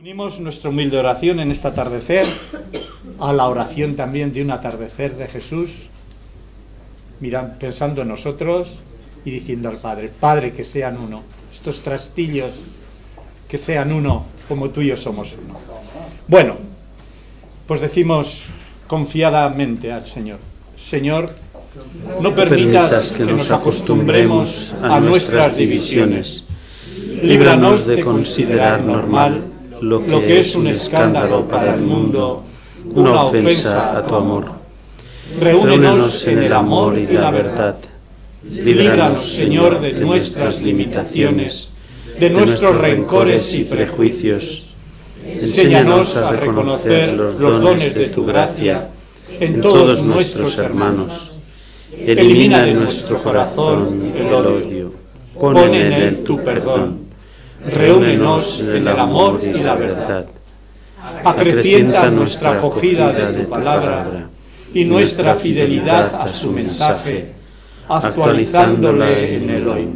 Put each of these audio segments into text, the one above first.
Unimos nuestra humilde oración en este atardecer a la oración también de un atardecer de Jesús, pensando en nosotros y diciendo al Padre, Padre que sean uno, estos trastillos que sean uno como tú y yo somos uno. Bueno, pues decimos confiadamente al Señor, Señor, no permitas que nos acostumbremos a nuestras divisiones, líbranos de considerar normal lo que, es, un escándalo para el mundo, una ofensa a tu amor. Reúnenos en el amor y la verdad. Líbranos, Señor, de nuestras limitaciones, de nuestros rencores y prejuicios. Enséñanos a reconocer los dones de tu gracia en todos nuestros hermanos. Elimina de nuestro corazón el odio. Pon en él tu perdón reúnenos en el amor y la verdad. Acrecienta nuestra acogida de tu palabra y nuestra fidelidad a su mensaje, actualizándole en el hoy.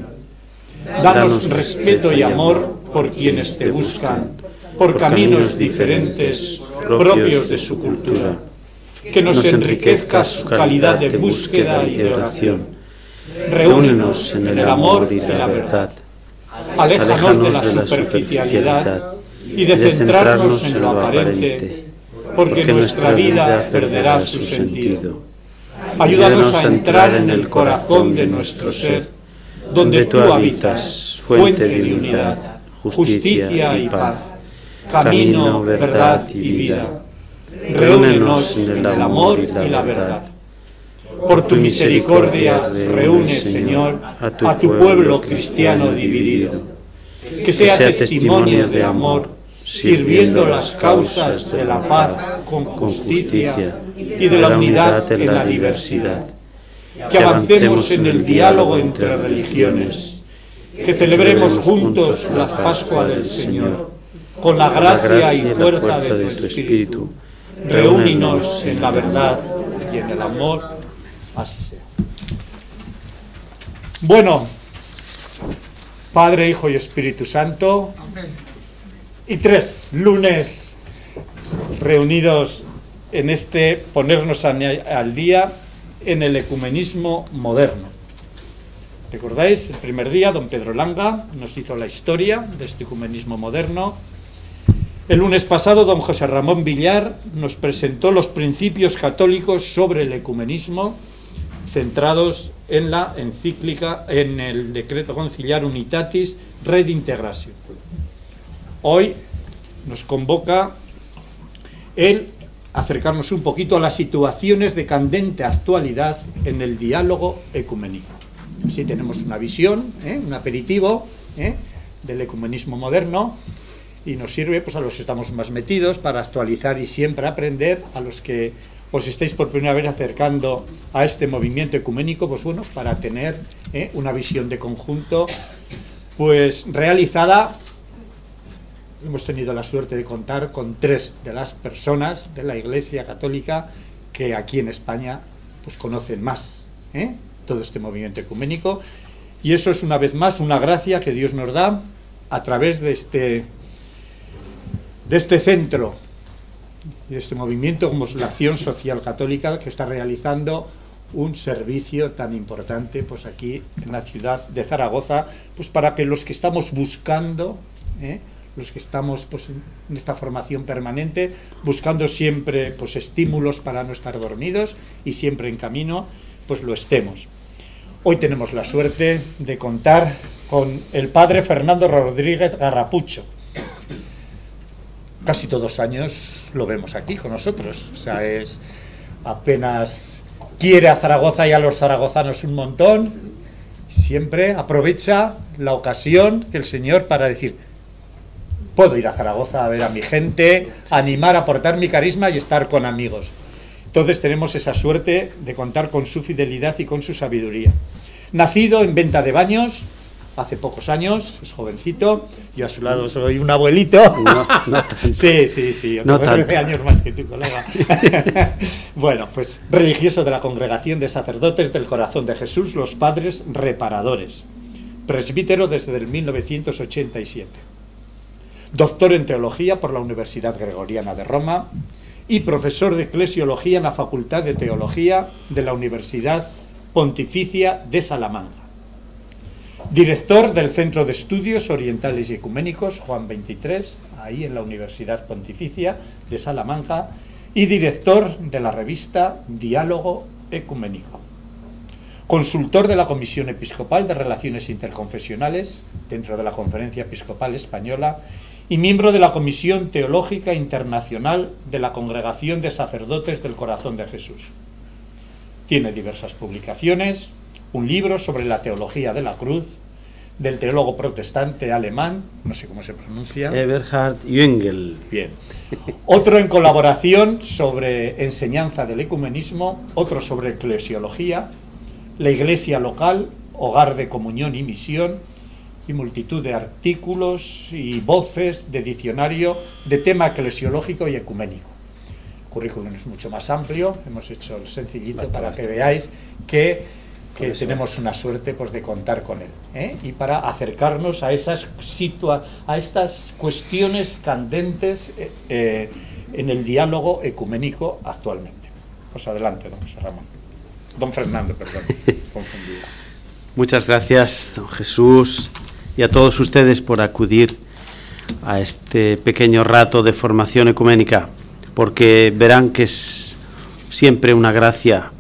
Danos respeto y amor por quienes te buscan, por caminos diferentes propios de su cultura. Que nos enriquezca su calidad de búsqueda y de oración. Reúnenos en el amor y la verdad aléjanos de la superficialidad y de centrarnos en lo aparente, porque nuestra vida perderá su sentido. Ayúdanos a entrar en el corazón de nuestro ser, donde tú habitas, fuente de unidad, justicia y paz, camino, verdad y vida. Reúnenos en el amor y la verdad por tu misericordia, reúne, Señor, a tu pueblo cristiano dividido, que sea testimonio de amor, sirviendo las causas de la paz con justicia y de la unidad en la diversidad. Que avancemos en el diálogo entre religiones, que celebremos juntos la Pascua del Señor, con la gracia y fuerza de tu Espíritu. Reúnenos en la verdad y en el amor Así sea. Bueno, Padre, Hijo y Espíritu Santo. Y tres lunes reunidos en este ponernos al día en el ecumenismo moderno. ¿Recordáis? El primer día, don Pedro Langa nos hizo la historia de este ecumenismo moderno. El lunes pasado, don José Ramón Villar nos presentó los principios católicos sobre el ecumenismo centrados en la encíclica, en el decreto conciliar Unitatis Redintegratio. Hoy nos convoca el acercarnos un poquito a las situaciones de candente actualidad en el diálogo ecuménico. Así tenemos una visión, ¿eh? un aperitivo ¿eh? del ecumenismo moderno y nos sirve pues, a los que estamos más metidos para actualizar y siempre aprender, a los que os estáis por primera vez acercando a este movimiento ecuménico, pues bueno, para tener eh, una visión de conjunto, pues realizada, hemos tenido la suerte de contar con tres de las personas de la Iglesia Católica que aquí en España pues conocen más eh, todo este movimiento ecuménico y eso es una vez más una gracia que Dios nos da a través de este, de este centro de este movimiento como es la acción social católica que está realizando un servicio tan importante pues aquí en la ciudad de Zaragoza pues para que los que estamos buscando ¿eh? los que estamos pues, en esta formación permanente buscando siempre pues estímulos para no estar dormidos y siempre en camino pues lo estemos hoy tenemos la suerte de contar con el padre Fernando Rodríguez Garrapucho casi todos años lo vemos aquí con nosotros. O sea, es apenas quiere a Zaragoza y a los zaragozanos un montón. Siempre aprovecha la ocasión que el Señor para decir, puedo ir a Zaragoza a ver a mi gente, animar, aportar mi carisma y estar con amigos. Entonces tenemos esa suerte de contar con su fidelidad y con su sabiduría. Nacido en Venta de Baños, hace pocos años, es jovencito, yo a su lado soy un abuelito. Sí, sí, sí, yo tengo no años más que tu colega. bueno, pues religioso de la Congregación de Sacerdotes del Corazón de Jesús, los Padres Reparadores, presbítero desde el 1987, doctor en Teología por la Universidad Gregoriana de Roma y profesor de Eclesiología en la Facultad de Teología de la Universidad Pontificia de Salamanca Director del Centro de Estudios Orientales y Ecuménicos, Juan 23, ahí en la Universidad Pontificia de Salamanca, y director de la revista Diálogo Ecuménico. Consultor de la Comisión Episcopal de Relaciones Interconfesionales, dentro de la Conferencia Episcopal Española, y miembro de la Comisión Teológica Internacional de la Congregación de Sacerdotes del Corazón de Jesús. Tiene diversas publicaciones, un libro sobre la teología de la cruz del teólogo protestante alemán, no sé cómo se pronuncia. Eberhard Jüngel. Bien. Otro en colaboración sobre enseñanza del ecumenismo, otro sobre eclesiología, la iglesia local, hogar de comunión y misión, y multitud de artículos y voces de diccionario de tema eclesiológico y ecuménico. El currículum es mucho más amplio, hemos hecho el sencillito para que veáis que que tenemos una suerte pues, de contar con él ¿eh? y para acercarnos a esas situa a estas cuestiones candentes eh, eh, en el diálogo ecuménico actualmente. Pues adelante, don José Ramón. Don Fernando, perdón, confundido. Muchas gracias, don Jesús, y a todos ustedes por acudir a este pequeño rato de formación ecuménica, porque verán que es siempre una gracia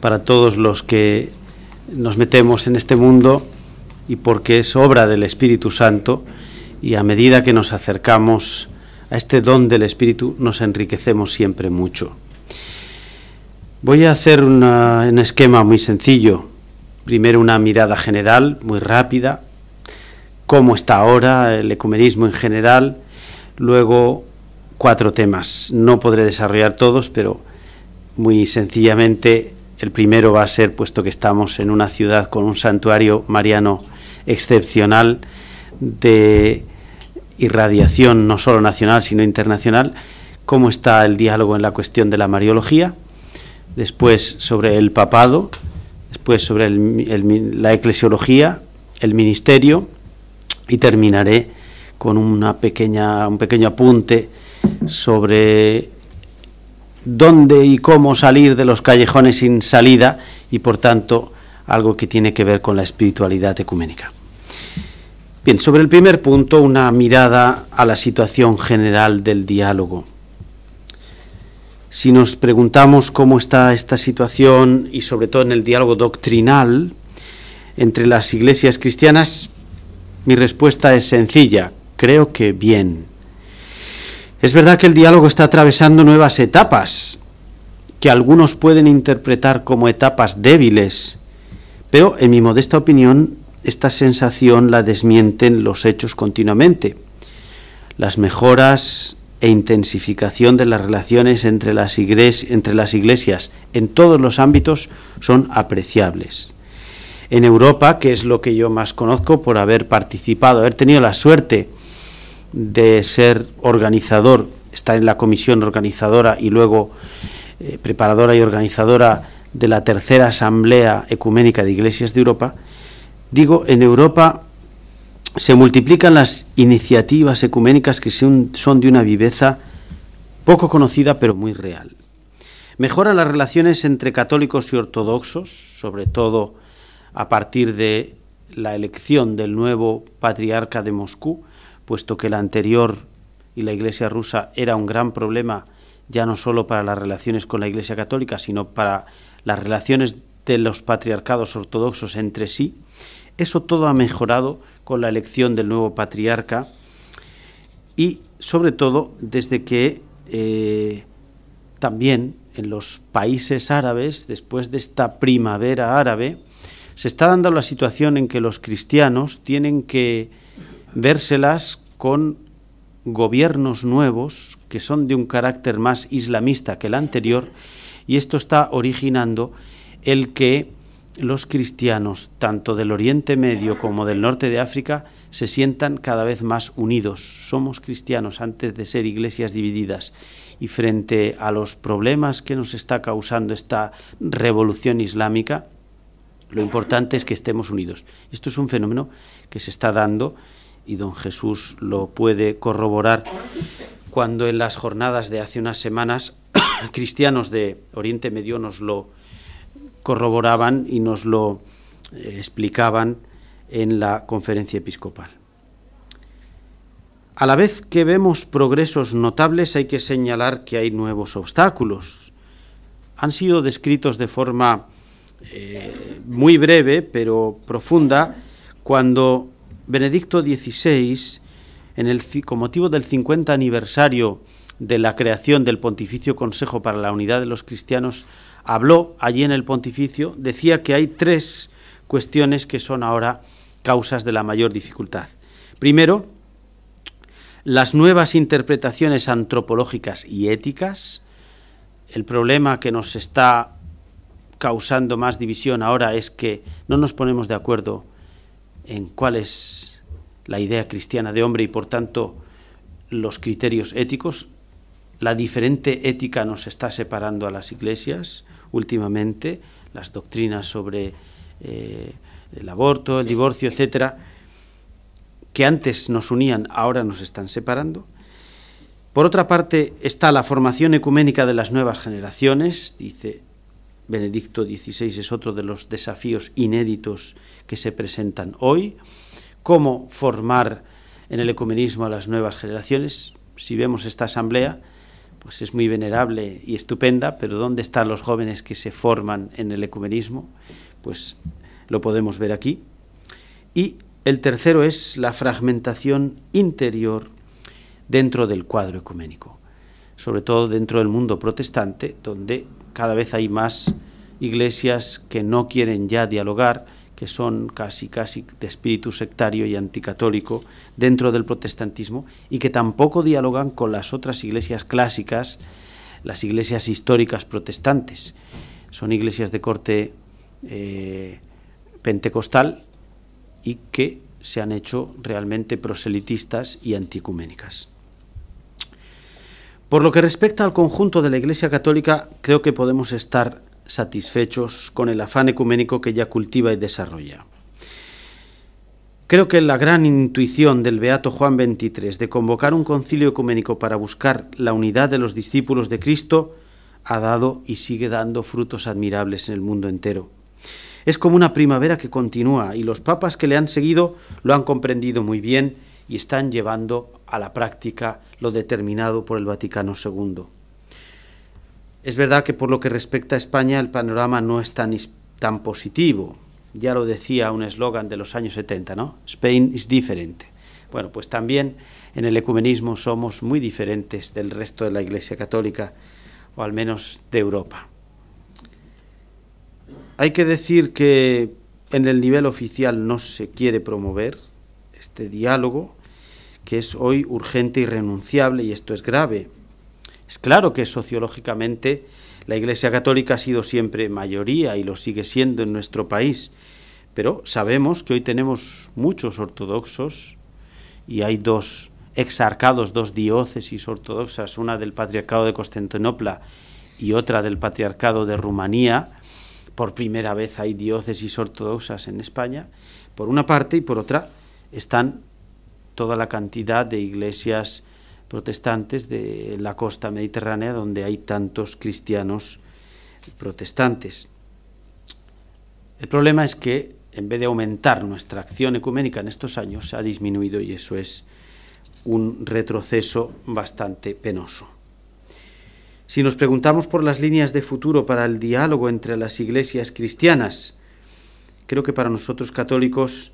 para todos los que nos metemos en este mundo y porque es obra del Espíritu Santo y a medida que nos acercamos a este don del Espíritu nos enriquecemos siempre mucho. Voy a hacer un esquema muy sencillo. Primero una mirada general, muy rápida, cómo está ahora el ecumenismo en general. Luego cuatro temas. No podré desarrollar todos, pero muy sencillamente el primero va a ser, puesto que estamos en una ciudad con un santuario mariano excepcional de irradiación no solo nacional sino internacional, cómo está el diálogo en la cuestión de la mariología, después sobre el papado, después sobre la eclesiología, el ministerio y terminaré con una pequeña, un pequeño apunte sobre dónde y cómo salir de los callejones sin salida y por tanto algo que tiene que ver con la espiritualidad ecuménica. Bien, sobre el primer punto, una mirada a la situación general del diálogo. Si nos preguntamos cómo está esta situación y sobre todo en el diálogo doctrinal entre las iglesias cristianas, mi respuesta es sencilla, creo que bien. Es verdad que el diálogo está atravesando nuevas etapas, que algunos pueden interpretar como etapas débiles, pero en mi modesta opinión esta sensación la desmienten los hechos continuamente. Las mejoras e intensificación de las relaciones entre las, iglesias, entre las iglesias en todos los ámbitos son apreciables. En Europa, que es lo que yo más conozco por haber participado, haber tenido la suerte de ser organizador, estar en la comisión organizadora y luego eh, preparadora y organizadora de la tercera Asamblea Ecuménica de Iglesias de Europa, digo, en Europa se multiplican las iniciativas ecuménicas que son, de una viveza poco conocida pero muy real. Mejora las relaciones entre católicos y ortodoxos, sobre todo a partir de la elección del nuevo patriarca de Moscú, puesto que la anterior y la Iglesia rusa era un gran problema ya no solo para las relaciones con la Iglesia católica, sino para las relaciones de los patriarcados ortodoxos entre sí, eso todo ha mejorado con la elección del nuevo patriarca y sobre todo desde que eh, también en los países árabes, después de esta primavera árabe, se está dando la situación en que los cristianos tienen que vérselas con gobiernos nuevos que son de un carácter más islamista que el anterior y esto está originando el que los cristianos, tanto del Oriente Medio como del norte de África, se sientan cada vez más unidos. Somos cristianos antes de ser iglesias divididas y frente a los problemas que nos está causando esta revolución islámica, lo importante es que estemos unidos. Esto es un fenómeno que se está dando y don Jesús lo puede corroborar, cuando en las jornadas de hace unas semanas cristianos de Oriente Medio nos lo corroboraban y nos lo eh, explicaban en la conferencia episcopal. A la vez que vemos progresos notables hay que señalar que hay nuevos obstáculos. Han sido descritos de forma eh, muy breve pero profunda cuando Benedicto XVI, en el, con motivo del 50 aniversario de la creación del Pontificio Consejo para la Unidad de los Cristianos, habló allí en el Pontificio, decía que hay tres cuestiones que son ahora causas de la mayor dificultad. Primero, las nuevas interpretaciones antropológicas y éticas. El problema que nos está causando más división ahora es que no nos ponemos de acuerdo en cuál es la idea cristiana de hombre y por tanto los criterios éticos. La diferente ética nos está separando a las iglesias últimamente, las doctrinas sobre eh, el aborto, el divorcio, etcétera, que antes nos unían, ahora nos están separando. Por otra parte, está la formación ecuménica de las nuevas generaciones, dice Benedicto XVI es otro de los desafíos inéditos que se presentan hoy. Cómo formar en el ecumenismo a las nuevas generaciones. Si vemos esta asamblea, pues es muy venerable y estupenda, pero ¿dónde están los jóvenes que se forman en el ecumenismo? Pues lo podemos ver aquí. Y el tercero es la fragmentación interior dentro del cuadro ecuménico, sobre todo dentro del mundo protestante, donde cada vez hay más iglesias que no quieren ya dialogar, que son casi casi de espíritu sectario y anticatólico dentro del protestantismo y que tampoco dialogan con las otras iglesias clásicas, las iglesias históricas protestantes. Son iglesias de corte eh, pentecostal y que se han hecho realmente proselitistas y anticuménicas. Por lo que respecta al conjunto de la Iglesia Católica, creo que podemos estar satisfechos con el afán ecuménico que ya cultiva y desarrolla. Creo que la gran intuición del Beato Juan XXIII de convocar un concilio ecuménico para buscar la unidad de los discípulos de Cristo ha dado y sigue dando frutos admirables en el mundo entero. Es como una primavera que continúa y los papas que le han seguido lo han comprendido muy bien y están llevando a la práctica lo determinado por el Vaticano II. Es verdad que por lo que respecta a España el panorama no es tan, tan positivo. Ya lo decía un eslogan de los años 70, ¿no? Spain is diferente. Bueno, pues también en el ecumenismo somos muy diferentes del resto de la Iglesia Católica, o al menos de Europa. Hay que decir que en el nivel oficial no se quiere promover este diálogo, que es hoy urgente y renunciable, y esto es grave. Es claro que sociológicamente la Iglesia Católica ha sido siempre mayoría y lo sigue siendo en nuestro país, pero sabemos que hoy tenemos muchos ortodoxos y hay dos exarcados, dos diócesis ortodoxas, una del Patriarcado de Constantinopla y otra del Patriarcado de Rumanía. Por primera vez hay diócesis ortodoxas en España, por una parte, y por otra están toda la cantidad de iglesias protestantes de la costa mediterránea donde hay tantos cristianos protestantes. El problema es que en vez de aumentar nuestra acción ecuménica en estos años, se ha disminuido y eso es un retroceso bastante penoso. Si nos preguntamos por las líneas de futuro para el diálogo entre las iglesias cristianas, creo que para nosotros católicos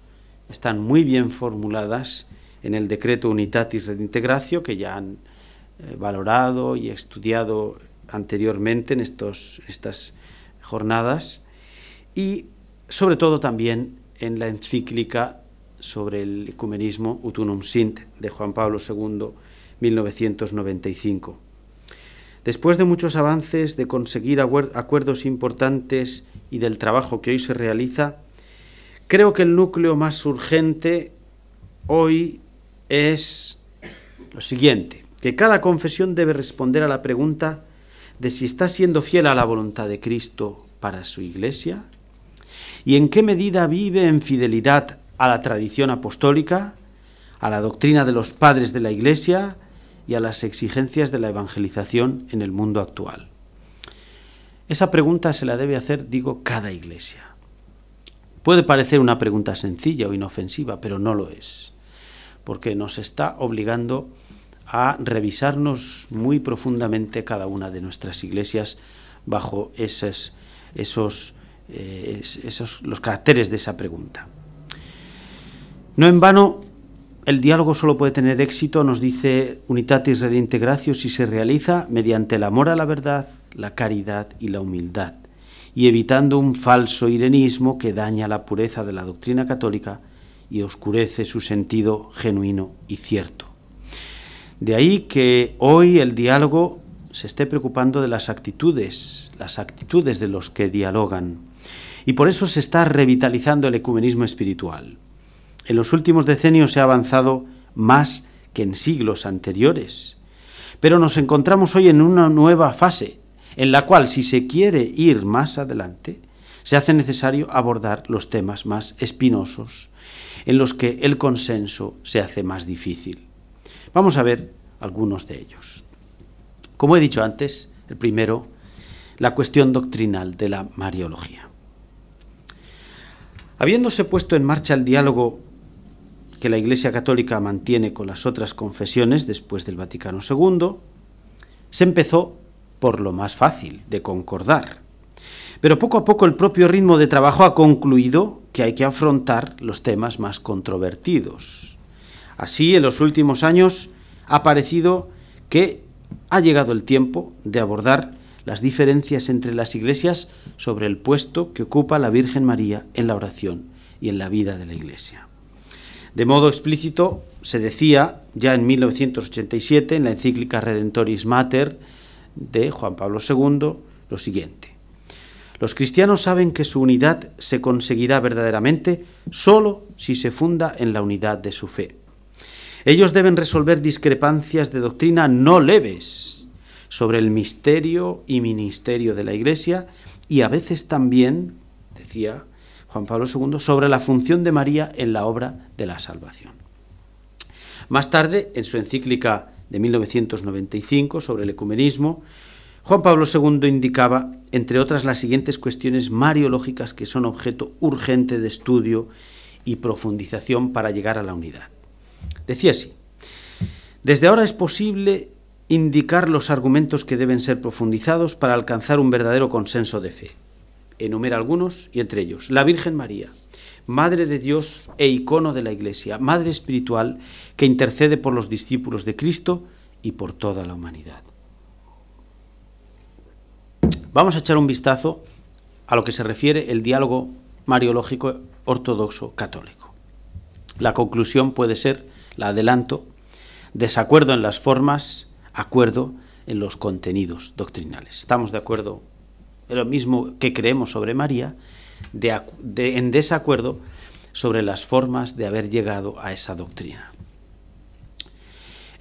están muy bien formuladas en el decreto Unitatis de Integratio, que ya han eh, valorado y estudiado anteriormente en estos, estas jornadas, y sobre todo también en la encíclica sobre el ecumenismo Utunum Sint de Juan Pablo II, 1995. Después de muchos avances, de conseguir acuerdos importantes y del trabajo que hoy se realiza, creo que el núcleo más urgente hoy es lo siguiente, que cada confesión debe responder a la pregunta de si está siendo fiel a la voluntad de Cristo para su iglesia y en qué medida vive en fidelidad a la tradición apostólica, a la doctrina de los padres de la iglesia y a las exigencias de la evangelización en el mundo actual. Esa pregunta se la debe hacer, digo, cada iglesia. Puede parecer una pregunta sencilla o inofensiva, pero no lo es porque nos está obligando a revisarnos muy profundamente cada una de nuestras iglesias bajo eh, esos, los caracteres de esa pregunta. No en vano, el diálogo solo puede tener éxito, nos dice Unitatis Redintegratio, si se realiza mediante el amor a la verdad, la caridad y la humildad, y evitando un falso irenismo que daña la pureza de la doctrina católica y oscurece su sentido genuino y cierto. De ahí que hoy el diálogo se esté preocupando de las actitudes, las actitudes de los que dialogan. Y por eso se está revitalizando el ecumenismo espiritual. En los últimos decenios se ha avanzado más que en siglos anteriores. Pero nos encontramos hoy en una nueva fase, en la cual si se quiere ir más adelante, se hace necesario abordar los temas más espinosos en los que el consenso se hace más difícil. Vamos a ver algunos de ellos. Como he dicho antes, el primero, la cuestión doctrinal de la Mariología. Habiéndose puesto en marcha el diálogo que la Iglesia Católica mantiene con las otras confesiones después del Vaticano II, se empezó por lo más fácil de concordar. Pero poco a poco el propio ritmo de trabajo ha concluido que hay que afrontar los temas más controvertidos. Así, en los últimos años ha parecido que ha llegado el tiempo de abordar las diferencias entre las iglesias sobre el puesto que ocupa la Virgen María en la oración y en la vida de la iglesia. De modo explícito, se decía ya en 1987, en la encíclica Redentoris Mater de Juan Pablo II, lo siguiente. Los cristianos saben que su unidad se conseguirá verdaderamente solo si se funda en la unidad de su fe. Ellos deben resolver discrepancias de doctrina no leves sobre el misterio y ministerio de la Iglesia y a veces también, decía Juan Pablo II, sobre la función de María en la obra de la salvación. Más tarde, en su encíclica de 1995 sobre el ecumenismo, Juan Pablo II indicaba, entre otras, las siguientes cuestiones mariológicas que son objeto urgente de estudio y profundización para llegar a la unidad. Decía así, desde ahora es posible indicar los argumentos que deben ser profundizados para alcanzar un verdadero consenso de fe. Enumera algunos y entre ellos la Virgen María, Madre de Dios e icono de la Iglesia, Madre espiritual que intercede por los discípulos de Cristo y por toda la humanidad. Vamos a echar un vistazo a lo que se refiere el diálogo mariológico ortodoxo católico. La conclusión puede ser, la adelanto, desacuerdo en las formas, acuerdo en los contenidos doctrinales. Estamos de acuerdo en lo mismo que creemos sobre María, en desacuerdo sobre las formas de haber llegado a esa doctrina.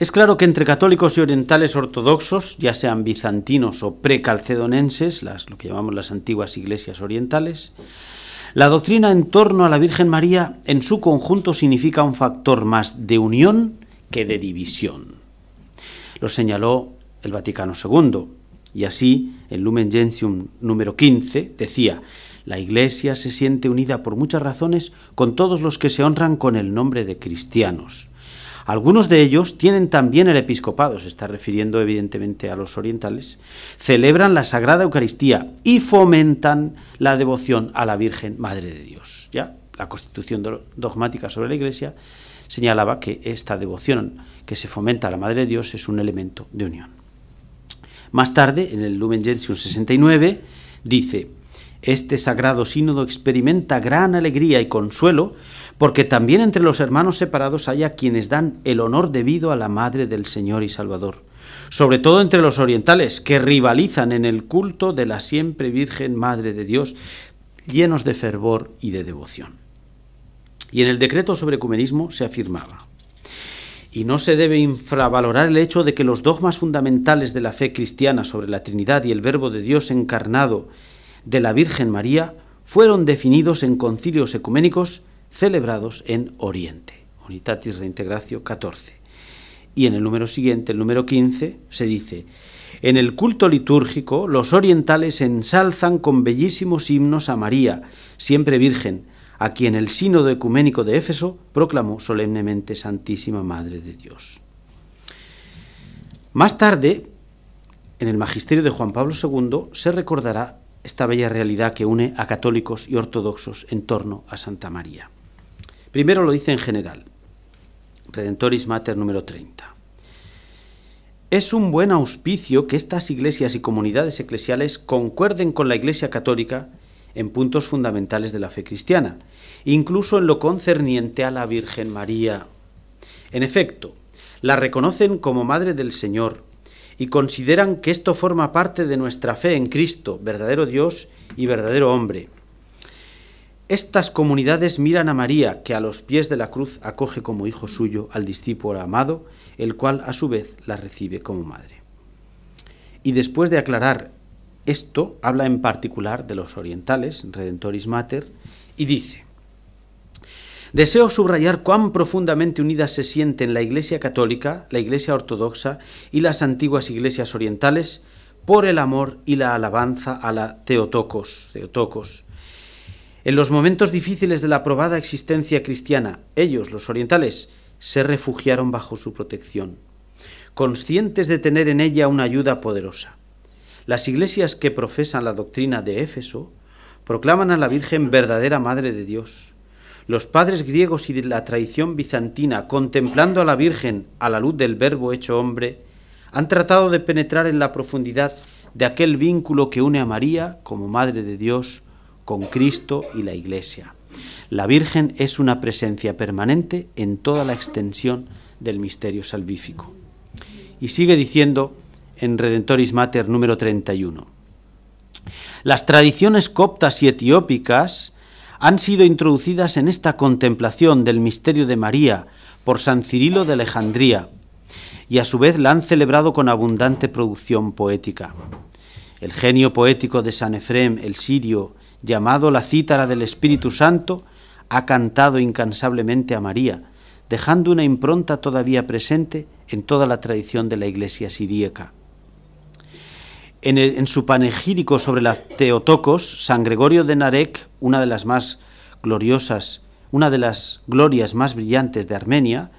Es claro que entre católicos y orientales ortodoxos, ya sean bizantinos o precalcedonenses, las, lo que llamamos las antiguas iglesias orientales, la doctrina en torno a la Virgen María en su conjunto significa un factor más de unión que de división. Lo señaló el Vaticano II, y así el Lumen Gentium número 15 decía, la Iglesia se siente unida por muchas razones con todos los que se honran con el nombre de cristianos algunos de ellos tienen también el episcopado, se está refiriendo evidentemente a los orientales, celebran la Sagrada Eucaristía y fomentan la devoción a la Virgen Madre de Dios. Ya la Constitución dogmática sobre la Iglesia señalaba que esta devoción que se fomenta a la Madre de Dios es un elemento de unión. Más tarde, en el Lumen Gentium 69, dice, este sagrado sínodo experimenta gran alegría y consuelo porque también entre los hermanos separados haya quienes dan el honor debido a la Madre del Señor y Salvador, sobre todo entre los orientales, que rivalizan en el culto de la siempre Virgen Madre de Dios, llenos de fervor y de devoción. Y en el decreto sobre ecumenismo se afirmaba, y no se debe infravalorar el hecho de que los dogmas fundamentales de la fe cristiana sobre la Trinidad y el Verbo de Dios encarnado de la Virgen María fueron definidos en concilios ecuménicos celebrados en Oriente, Unitatis Reintegratio 14. Y en el número siguiente, el número 15, se dice, en el culto litúrgico los orientales ensalzan con bellísimos himnos a María, siempre virgen, a quien el sínodo ecuménico de Éfeso proclamó solemnemente Santísima Madre de Dios. Más tarde, en el magisterio de Juan Pablo II se recordará esta bella realidad que une a católicos y ortodoxos en torno a Santa María. Primero lo dice en general, Redentoris Mater número 30. Es un buen auspicio que estas iglesias y comunidades eclesiales concuerden con la Iglesia Católica en puntos fundamentales de la fe cristiana, incluso en lo concerniente a la Virgen María. En efecto, la reconocen como Madre del Señor y consideran que esto forma parte de nuestra fe en Cristo, verdadero Dios y verdadero hombre, estas comunidades miran a María, que a los pies de la cruz acoge como hijo suyo al discípulo amado, el cual a su vez la recibe como madre. Y después de aclarar esto, habla en particular de los orientales, Redentoris Mater, y dice, Deseo subrayar cuán profundamente unidas se sienten la Iglesia católica, la Iglesia ortodoxa y las antiguas iglesias orientales por el amor y la alabanza a la Teotocos, Teotocos en los momentos difíciles de la probada existencia cristiana, ellos, los orientales, se refugiaron bajo su protección, conscientes de tener en ella una ayuda poderosa. Las iglesias que profesan la doctrina de Éfeso proclaman a la Virgen verdadera Madre de Dios. Los padres griegos y de la tradición bizantina, contemplando a la Virgen a la luz del Verbo hecho hombre, han tratado de penetrar en la profundidad de aquel vínculo que une a María como Madre de Dios con Cristo y la Iglesia. La Virgen es una presencia permanente en toda la extensión del misterio salvífico. Y sigue diciendo en Redentoris Mater número 31. Las tradiciones coptas y etiópicas han sido introducidas en esta contemplación del misterio de María por San Cirilo de Alejandría y a su vez la han celebrado con abundante producción poética. El genio poético de San Efrem el Sirio llamado la cítara del Espíritu Santo, ha cantado incansablemente a María, dejando una impronta todavía presente en toda la tradición de la Iglesia siríaca. En, su panegírico sobre la Teotocos, San Gregorio de Narek, una de las más gloriosas, una de las glorias más brillantes de Armenia,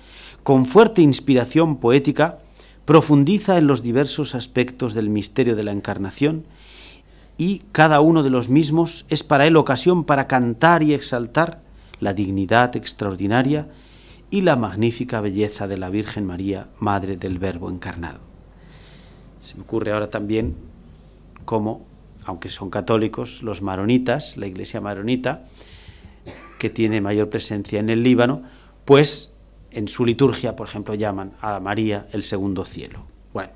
con fuerte inspiración poética, profundiza en los diversos aspectos del misterio de la Encarnación y cada uno de los mismos es para él ocasión para cantar y exaltar la dignidad extraordinaria y la magnífica belleza de la Virgen María, Madre del Verbo encarnado. Se me ocurre ahora también cómo, aunque son católicos, los maronitas, la iglesia maronita, que tiene mayor presencia en el Líbano, pues en su liturgia, por ejemplo, llaman a María el segundo cielo. Bueno,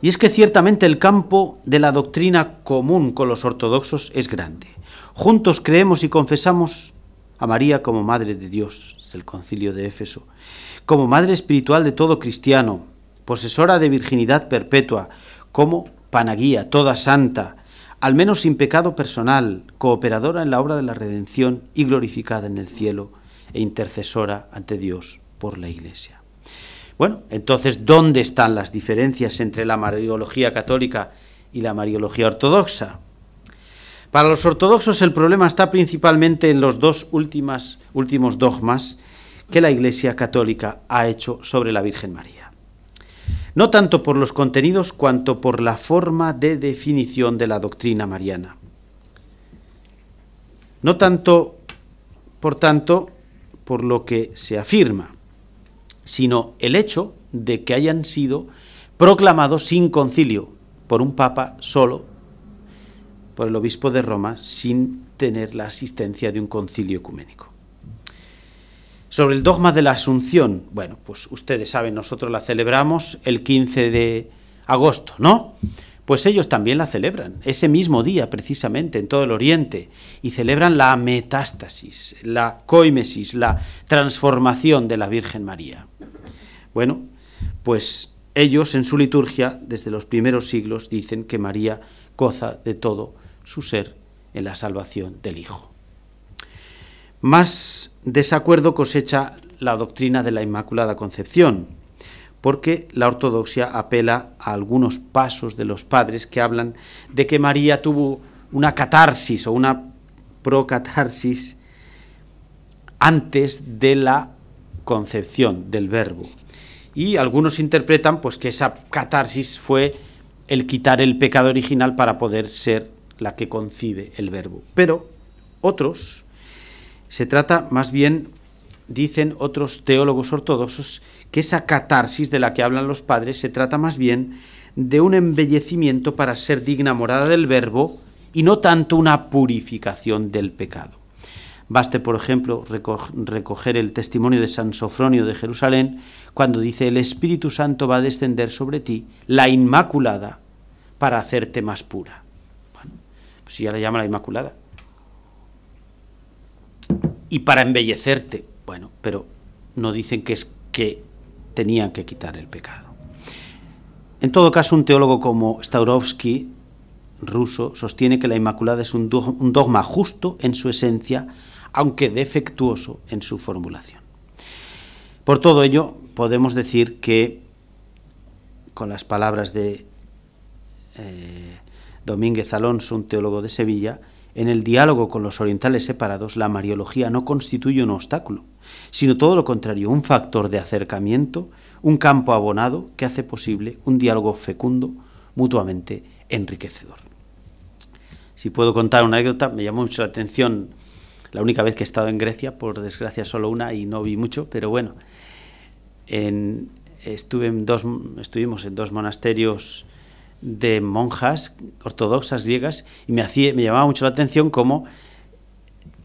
y es que ciertamente el campo de la doctrina común con los ortodoxos es grande. Juntos creemos y confesamos a María como Madre de Dios, del concilio de Éfeso, como Madre espiritual de todo cristiano, posesora de virginidad perpetua, como Panaguía, toda santa, al menos sin pecado personal, cooperadora en la obra de la redención y glorificada en el cielo e intercesora ante Dios por la Iglesia. Bueno, entonces, ¿dónde están las diferencias entre la Mariología católica y la Mariología ortodoxa? Para los ortodoxos el problema está principalmente en los dos últimos dogmas que la Iglesia católica ha hecho sobre la Virgen María. No tanto por los contenidos cuanto por la forma de definición de la doctrina mariana. No tanto, por tanto, por lo que se afirma, sino el hecho de que hayan sido proclamados sin concilio por un papa solo, por el obispo de Roma, sin tener la asistencia de un concilio ecuménico. Sobre el dogma de la Asunción, bueno, pues ustedes saben, nosotros la celebramos el 15 de agosto, ¿no? Pues ellos también la celebran, ese mismo día precisamente, en todo el Oriente, y celebran la metástasis, la coimesis, la transformación de la Virgen María. Bueno, pues ellos en su liturgia, desde los primeros siglos, dicen que María goza de todo su ser en la salvación del Hijo. Más desacuerdo cosecha la doctrina de la Inmaculada Concepción, porque la ortodoxia apela a algunos pasos de los padres que hablan de que María tuvo una catarsis o una procatarsis antes de la concepción del verbo y algunos interpretan pues que esa catarsis fue el quitar el pecado original para poder ser la que concibe el verbo. Pero otros, se trata más bien, dicen otros teólogos ortodoxos, que esa catarsis de la que hablan los padres se trata más bien de un embellecimiento para ser digna morada del verbo y no tanto una purificación del pecado. Baste, por ejemplo, recoger el testimonio de San Sofronio de Jerusalén, cuando dice, el Espíritu Santo va a descender sobre ti, la Inmaculada, para hacerte más pura. Bueno, si pues ya la llama la Inmaculada. Y para embellecerte. Bueno, pero no dicen que es que tenían que quitar el pecado. En todo caso, un teólogo como Staurovsky, ruso, sostiene que la Inmaculada es un dogma justo en su esencia, aunque defectuoso en su formulación. Por todo ello, podemos decir que, con las palabras de eh, Domínguez Alonso, un teólogo de Sevilla, en el diálogo con los orientales separados, la mariología no constituye un obstáculo, sino todo lo contrario, un factor de acercamiento, un campo abonado que hace posible un diálogo fecundo, mutuamente enriquecedor. Si puedo contar una anécdota, me llamó mucho la atención la única vez que he estado en Grecia, por desgracia solo una y no vi mucho, pero bueno, estuve en dos, estuvimos en dos monasterios de monjas ortodoxas griegas y me, hacía, me llamaba mucho la atención cómo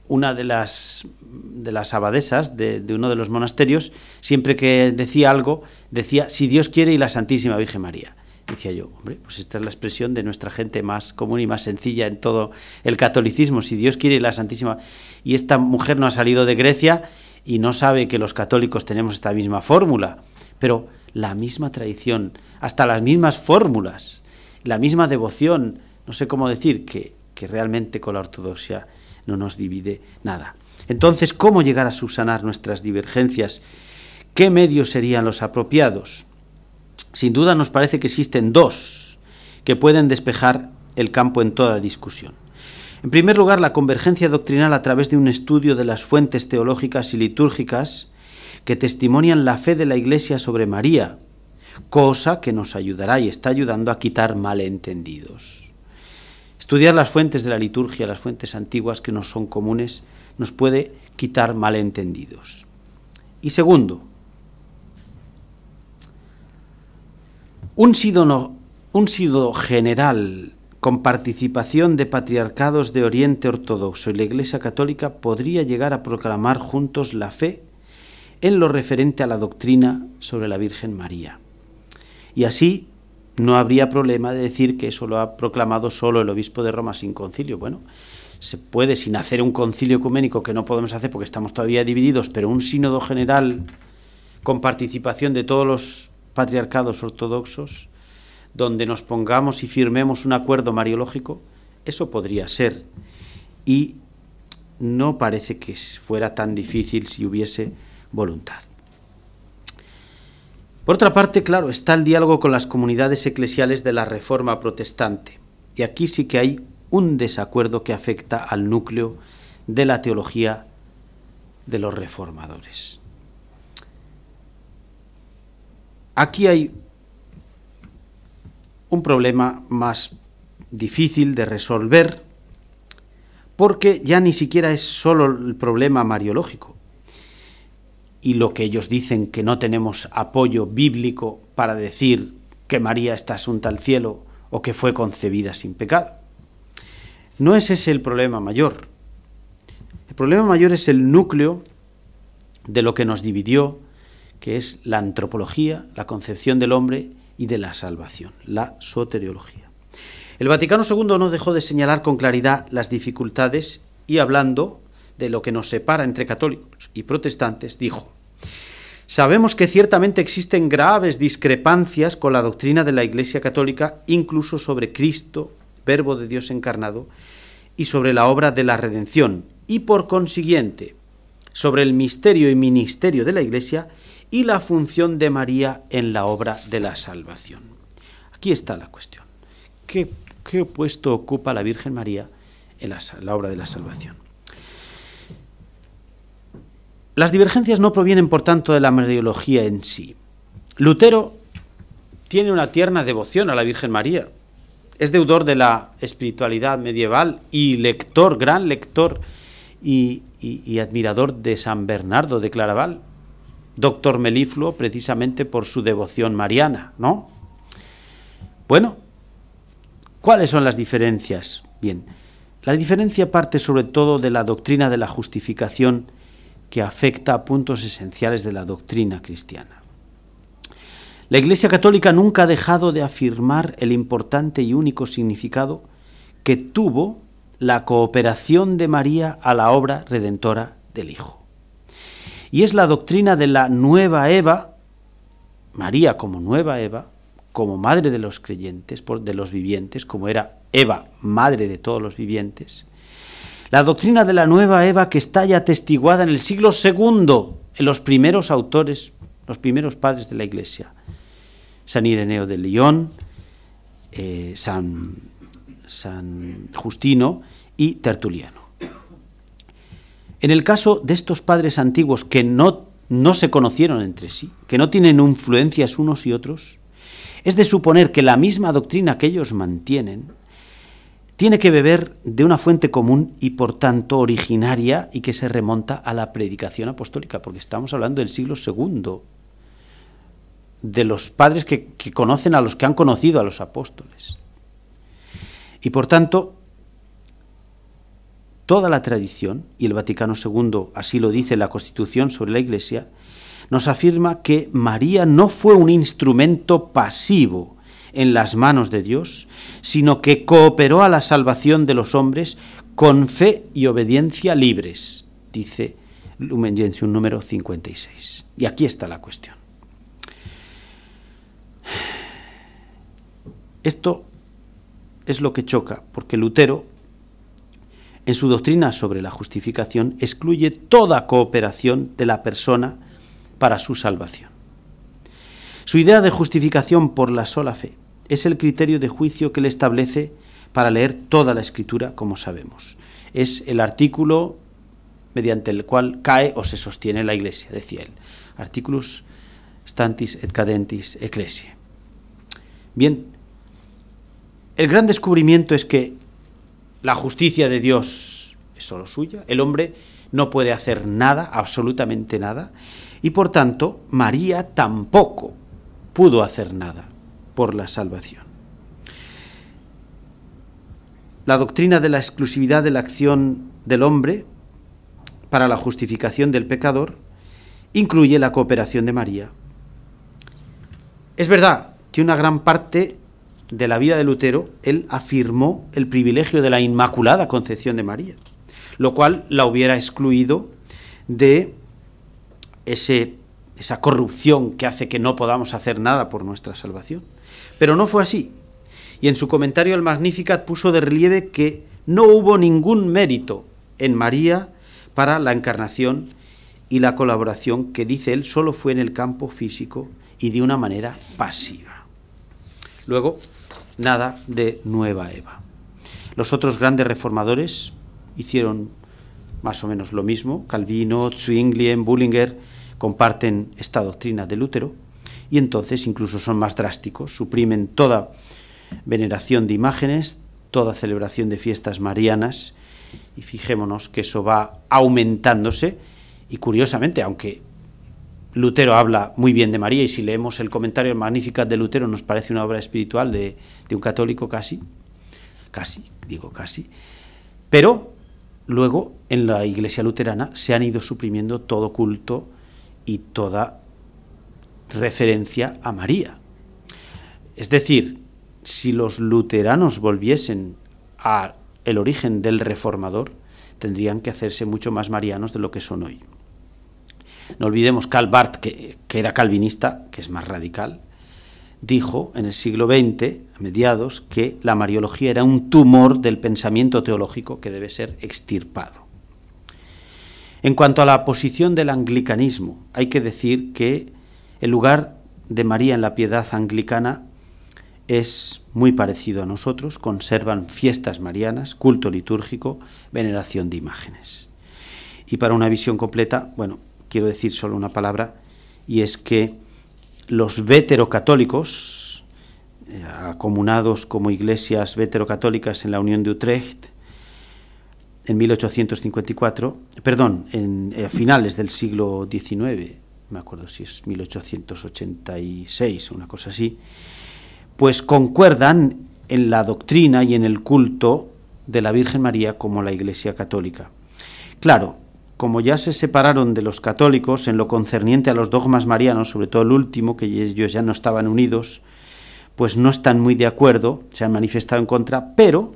una de las, de las abadesas de, uno de los monasterios, siempre que decía algo, decía, si Dios quiere y la Santísima Virgen María decía yo, hombre, pues esta es la expresión de nuestra gente más común y más sencilla en todo el catolicismo. Si Dios quiere, la Santísima. Y esta mujer no ha salido de Grecia y no sabe que los católicos tenemos esta misma fórmula, pero la misma tradición, hasta las mismas fórmulas, la misma devoción, no sé cómo decir, que, que realmente con la ortodoxia no nos divide nada. Entonces, ¿cómo llegar a subsanar nuestras divergencias? ¿Qué medios serían los apropiados? Sin duda nos parece que existen dos que pueden despejar el campo en toda discusión. En primer lugar, la convergencia doctrinal a través de un estudio de las fuentes teológicas y litúrgicas que testimonian la fe de la Iglesia sobre María, cosa que nos ayudará y está ayudando a quitar malentendidos. Estudiar las fuentes de la liturgia, las fuentes antiguas que nos son comunes, nos puede quitar malentendidos. Y segundo, Un sínodo general con participación de patriarcados de Oriente Ortodoxo y la Iglesia Católica podría llegar a proclamar juntos la fe en lo referente a la doctrina sobre la Virgen María. Y así no habría problema de decir que eso lo ha proclamado solo el obispo de Roma sin concilio. Bueno, se puede sin hacer un concilio ecuménico que no podemos hacer porque estamos todavía divididos, pero un sínodo general con participación de todos los patriarcados ortodoxos, donde nos pongamos y firmemos un acuerdo mariológico, eso podría ser. Y no parece que fuera tan difícil si hubiese voluntad. Por otra parte, claro, está el diálogo con las comunidades eclesiales de la Reforma Protestante. Y aquí sí que hay un desacuerdo que afecta al núcleo de la teología de los reformadores. Aquí hay un problema más difícil de resolver porque ya ni siquiera es solo el problema mariológico y lo que ellos dicen que no tenemos apoyo bíblico para decir que María está asunta al cielo o que fue concebida sin pecado. No es ese el problema mayor. El problema mayor es el núcleo de lo que nos dividió que es la antropología, la concepción del hombre y de la salvación, la soteriología. El Vaticano II no dejó de señalar con claridad las dificultades y hablando de lo que nos separa entre católicos y protestantes, dijo, Sabemos que ciertamente existen graves discrepancias con la doctrina de la Iglesia Católica, incluso sobre Cristo, Verbo de Dios encarnado, y sobre la obra de la redención, y por consiguiente, sobre el misterio y ministerio de la Iglesia y la función de María en la obra de la salvación. Aquí está la cuestión. ¿Qué, puesto ocupa la Virgen María en la, obra de la salvación? Las divergencias no provienen, por tanto, de la mediología en sí. Lutero tiene una tierna devoción a la Virgen María. Es deudor de la espiritualidad medieval y lector, gran lector y admirador de San Bernardo de Claraval, doctor Melifluo precisamente por su devoción mariana, ¿no? Bueno, ¿cuáles son las diferencias? Bien, la diferencia parte sobre todo de la doctrina de la justificación que afecta a puntos esenciales de la doctrina cristiana. La Iglesia Católica nunca ha dejado de afirmar el importante y único significado que tuvo la cooperación de María a la obra redentora del Hijo y es la doctrina de la nueva Eva, María como nueva Eva, como madre de los creyentes, de los vivientes, como era Eva, madre de todos los vivientes, la doctrina de la nueva Eva que está ya atestiguada en el siglo II, en los primeros autores, los primeros padres de la Iglesia, San Ireneo de León, eh, San, San Justino y Tertuliano. En el caso de estos padres antiguos que no, no se conocieron entre sí, que no tienen influencias unos y otros, es de suponer que la misma doctrina que ellos mantienen tiene que beber de una fuente común y por tanto originaria y que se remonta a la predicación apostólica, porque estamos hablando del siglo II, de los padres que conocen a los que han conocido a los apóstoles. Y por tanto, toda la tradición, y el Vaticano II así lo dice la Constitución sobre la Iglesia, nos afirma que María no fue un instrumento pasivo en las manos de Dios, sino que cooperó a la salvación de los hombres con fe y obediencia libres, dice Lumen Gentium número 56. Y aquí está la cuestión. Esto es lo que choca, porque Lutero en su doctrina sobre la justificación excluye toda cooperación de la persona para su salvación. Su idea de justificación por la sola fe es el criterio de juicio que le establece para leer toda la escritura, como sabemos. Es el artículo mediante el cual cae o se sostiene la iglesia, decía él. Articulus stantis et cadentis ecclesiae. Bien, el gran descubrimiento es que la justicia de Dios es solo suya. El hombre no puede hacer nada, absolutamente nada. Y por tanto, María tampoco pudo hacer nada por la salvación. La doctrina de la exclusividad de la acción del hombre para la justificación del pecador incluye la cooperación de María. Es verdad que una gran parte de la vida de Lutero, él afirmó el privilegio de la Inmaculada Concepción de María, lo cual la hubiera excluido de ese, esa corrupción que hace que no podamos hacer nada por nuestra salvación. Pero no fue así. Y en su comentario al Magnificat puso de relieve que no hubo ningún mérito en María para la encarnación y la colaboración que, dice él, solo fue en el campo físico y de una manera pasiva. Luego, nada de nueva Eva. Los otros grandes reformadores hicieron más o menos lo mismo. Calvino, Zwinglien, Bullinger comparten esta doctrina de Lutero y entonces incluso son más drásticos, suprimen toda veneración de imágenes, toda celebración de fiestas marianas y fijémonos que eso va aumentándose y curiosamente, aunque Lutero habla muy bien de María y si leemos el comentario magnífico de Lutero nos parece una obra espiritual de, un católico casi, casi, digo casi. Pero luego en la iglesia luterana se han ido suprimiendo todo culto y toda referencia a María. Es decir, si los luteranos volviesen al origen del reformador, tendrían que hacerse mucho más marianos de lo que son hoy. No olvidemos Karl Barth, que, que era calvinista, que es más radical, dijo en el siglo XX, a mediados, que la mariología era un tumor del pensamiento teológico que debe ser extirpado. En cuanto a la posición del anglicanismo, hay que decir que el lugar de María en la piedad anglicana es muy parecido a nosotros, conservan fiestas marianas, culto litúrgico, veneración de imágenes. Y para una visión completa, bueno, quiero decir solo una palabra, y es que los vetero-católicos, eh, acomunados como iglesias vetero-católicas en la Unión de Utrecht, en 1854, perdón, en, eh, a finales del siglo XIX, me acuerdo si es 1886 o una cosa así, pues concuerdan en la doctrina y en el culto de la Virgen María como la Iglesia Católica. Claro, como ya se separaron de los católicos en lo concerniente a los dogmas marianos, sobre todo el último, que ellos ya no estaban unidos, pues no están muy de acuerdo, se han manifestado en contra, pero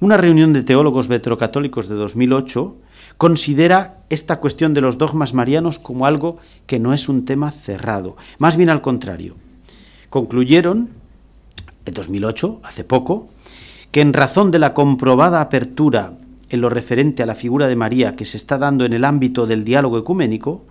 una reunión de teólogos vetrocatólicos de 2008 considera esta cuestión de los dogmas marianos como algo que no es un tema cerrado, más bien al contrario. Concluyeron en 2008, hace poco, que en razón de la comprobada apertura en lo referente a la figura de María que se está dando en el ámbito del diálogo ecuménico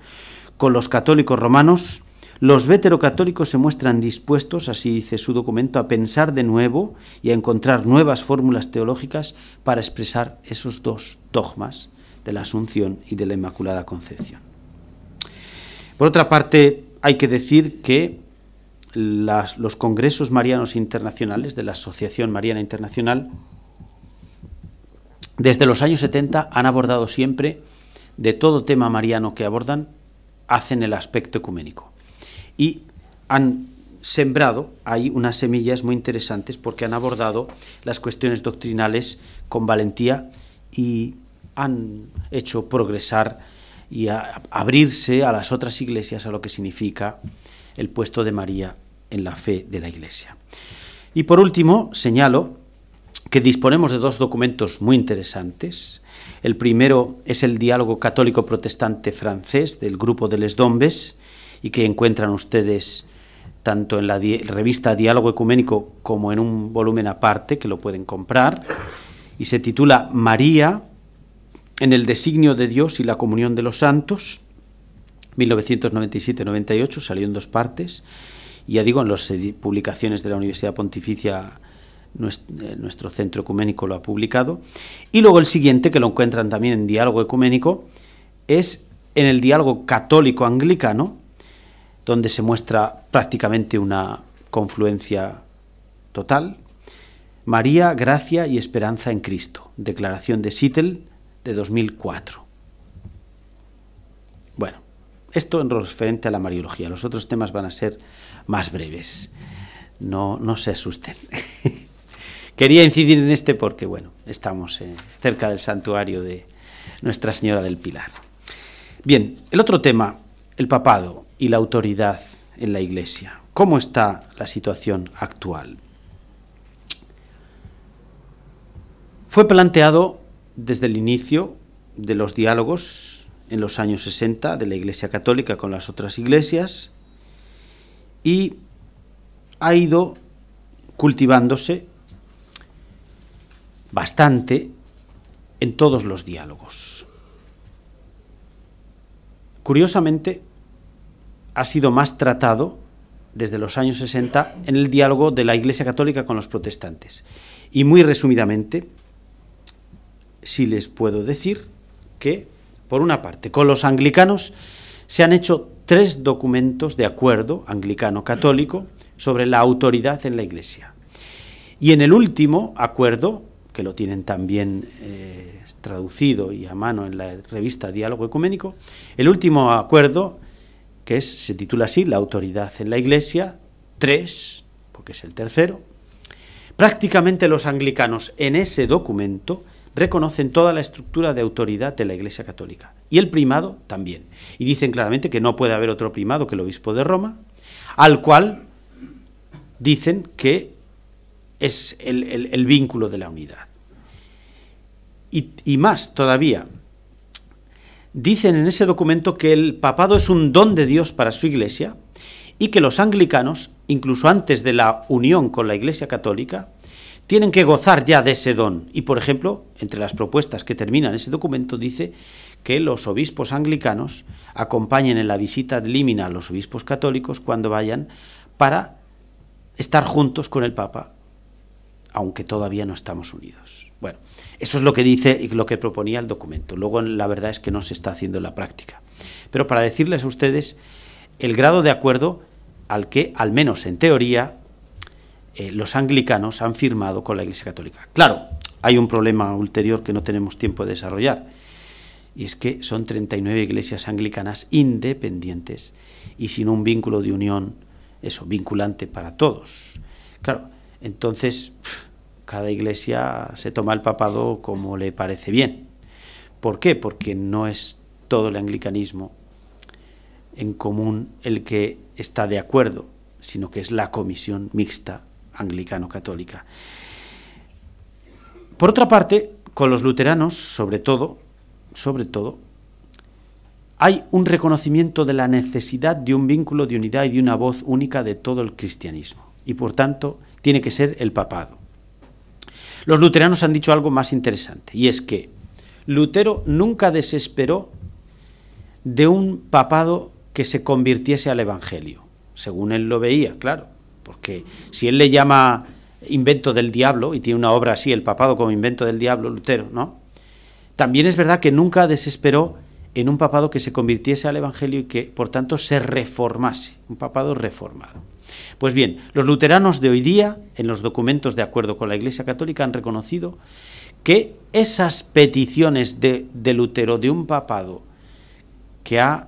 con los católicos romanos, los veterocatólicos se muestran dispuestos, así dice su documento, a pensar de nuevo y a encontrar nuevas fórmulas teológicas para expresar esos dos dogmas de la Asunción y de la Inmaculada Concepción. Por otra parte, hay que decir que los congresos marianos internacionales de la Asociación Mariana Internacional desde los años 70 han abordado siempre, de todo tema mariano que abordan, hacen el aspecto ecuménico. Y han sembrado ahí unas semillas muy interesantes porque han abordado las cuestiones doctrinales con valentía y han hecho progresar y abrirse a las otras iglesias a lo que significa el puesto de María en la fe de la iglesia. Y por último, señalo que disponemos de dos documentos muy interesantes. El primero es el diálogo católico-protestante francés del grupo de Les Dombes y que encuentran ustedes tanto en la revista Diálogo Ecuménico como en un volumen aparte que lo pueden comprar y se titula María en el designio de Dios y la comunión de los santos 1997-98 salió en dos partes y ya digo en las publicaciones de la Universidad Pontificia eh, nuestro centro ecuménico lo ha publicado. Y luego el siguiente, que lo encuentran también en Diálogo Ecuménico, es en el Diálogo Católico-Anglicano, donde se muestra prácticamente una confluencia total. María, gracia y esperanza en Cristo. Declaración de Sittel de 2004. Bueno, esto en referente a la mariología. Los otros temas van a ser más breves. No, no se asusten. Quería incidir en este porque, bueno, estamos eh, cerca del santuario de Nuestra Señora del Pilar. Bien, el otro tema, el papado y la autoridad en la Iglesia. ¿Cómo está la situación actual? Fue planteado desde el inicio de los diálogos en los años 60 de la Iglesia Católica con las otras iglesias y ha ido cultivándose bastante en todos los diálogos. Curiosamente, ha sido más tratado desde los años 60 en el diálogo de la Iglesia Católica con los protestantes. Y muy resumidamente, si les puedo decir que, por una parte, con los anglicanos se han hecho tres documentos de acuerdo anglicano-católico sobre la autoridad en la Iglesia. Y en el último acuerdo que lo tienen también eh, traducido y a mano en la revista Diálogo Ecuménico. El último acuerdo, que es, se titula así, La autoridad en la Iglesia, 3, porque es el tercero. Prácticamente los anglicanos en ese documento reconocen toda la estructura de autoridad de la Iglesia Católica y el primado también. Y dicen claramente que no puede haber otro primado que el obispo de Roma, al cual dicen que es el, vínculo de la unidad. Y, más todavía, dicen en ese documento que el papado es un don de Dios para su iglesia y que los anglicanos, incluso antes de la unión con la iglesia católica, tienen que gozar ya de ese don. Y, por ejemplo, entre las propuestas que terminan ese documento dice que los obispos anglicanos acompañen en la visita de Límina a los obispos católicos cuando vayan para estar juntos con el Papa aunque todavía no estamos unidos. Bueno, eso es lo que dice y lo que proponía el documento. Luego la verdad es que no se está haciendo en la práctica. Pero para decirles a ustedes el grado de acuerdo al que, al menos en teoría, eh, los anglicanos han firmado con la Iglesia Católica. Claro, hay un problema ulterior que no tenemos tiempo de desarrollar, y es que son 39 iglesias anglicanas independientes y sin un vínculo de unión, eso, vinculante para todos. Claro, entonces, cada iglesia se toma el papado como le parece bien. ¿Por qué? Porque no es todo el anglicanismo en común el que está de acuerdo, sino que es la comisión mixta anglicano-católica. Por otra parte, con los luteranos, sobre todo, sobre todo, hay un reconocimiento de la necesidad de un vínculo de unidad y de una voz única de todo el cristianismo. Y por tanto, tiene que ser el papado. Los luteranos han dicho algo más interesante, y es que Lutero nunca desesperó de un papado que se convirtiese al Evangelio, según él lo veía, claro, porque si él le llama invento del diablo, y tiene una obra así, el papado como invento del diablo, Lutero, ¿no? También es verdad que nunca desesperó en un papado que se convirtiese al Evangelio y que, por tanto, se reformase, un papado reformado. Pues bien, los luteranos de hoy día, en los documentos de acuerdo con la Iglesia Católica, han reconocido que esas peticiones de, Lutero, de un papado que, ha,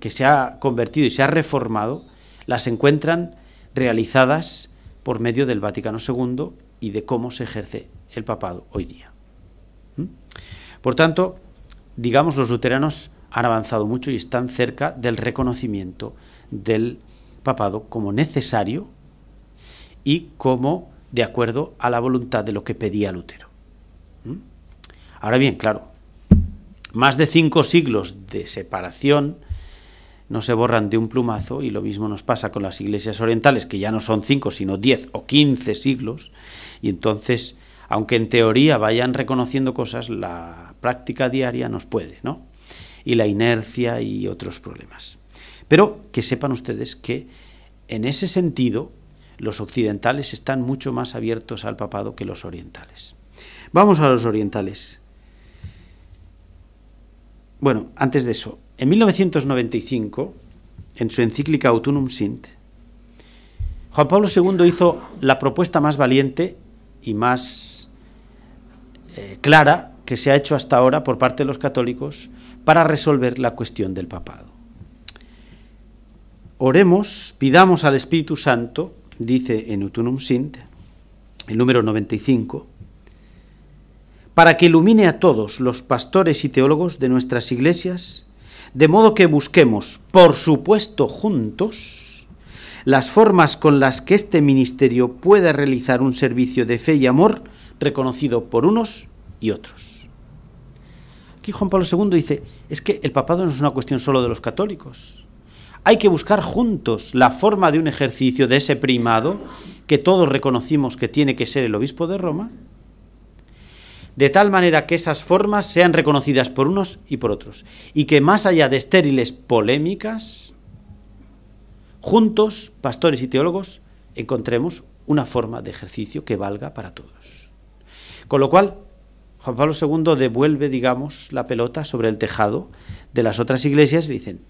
que se ha convertido y se ha reformado, las encuentran realizadas por medio del Vaticano II y de cómo se ejerce el papado hoy día. ¿Mm? Por tanto, digamos, los luteranos han avanzado mucho y están cerca del reconocimiento del papado como necesario y como de acuerdo a la voluntad de lo que pedía Lutero. ¿Mm? Ahora bien, claro, más de cinco siglos de separación no se borran de un plumazo y lo mismo nos pasa con las iglesias orientales, que ya no son cinco, sino diez o quince siglos, y entonces, aunque en teoría vayan reconociendo cosas, la práctica diaria nos puede, ¿no? Y la inercia y otros problemas. Pero que sepan ustedes que en ese sentido los occidentales están mucho más abiertos al papado que los orientales. Vamos a los orientales. Bueno, antes de eso, en 1995, en su encíclica Autunum Sint, Juan Pablo II hizo la propuesta más valiente y más eh, clara que se ha hecho hasta ahora por parte de los católicos para resolver la cuestión del papado. Oremos, pidamos al Espíritu Santo, dice en Utunum Sint, el número 95, para que ilumine a todos los pastores y teólogos de nuestras iglesias, de modo que busquemos, por supuesto juntos, las formas con las que este ministerio pueda realizar un servicio de fe y amor reconocido por unos y otros. Aquí Juan Pablo II dice, es que el papado no es una cuestión solo de los católicos, hay que buscar juntos la forma de un ejercicio de ese primado que todos reconocimos que tiene que ser el obispo de Roma, de tal manera que esas formas sean reconocidas por unos y por otros, y que más allá de estériles polémicas, juntos, pastores y teólogos, encontremos una forma de ejercicio que valga para todos. Con lo cual, Juan Pablo II devuelve, digamos, la pelota sobre el tejado de las otras iglesias y dicen,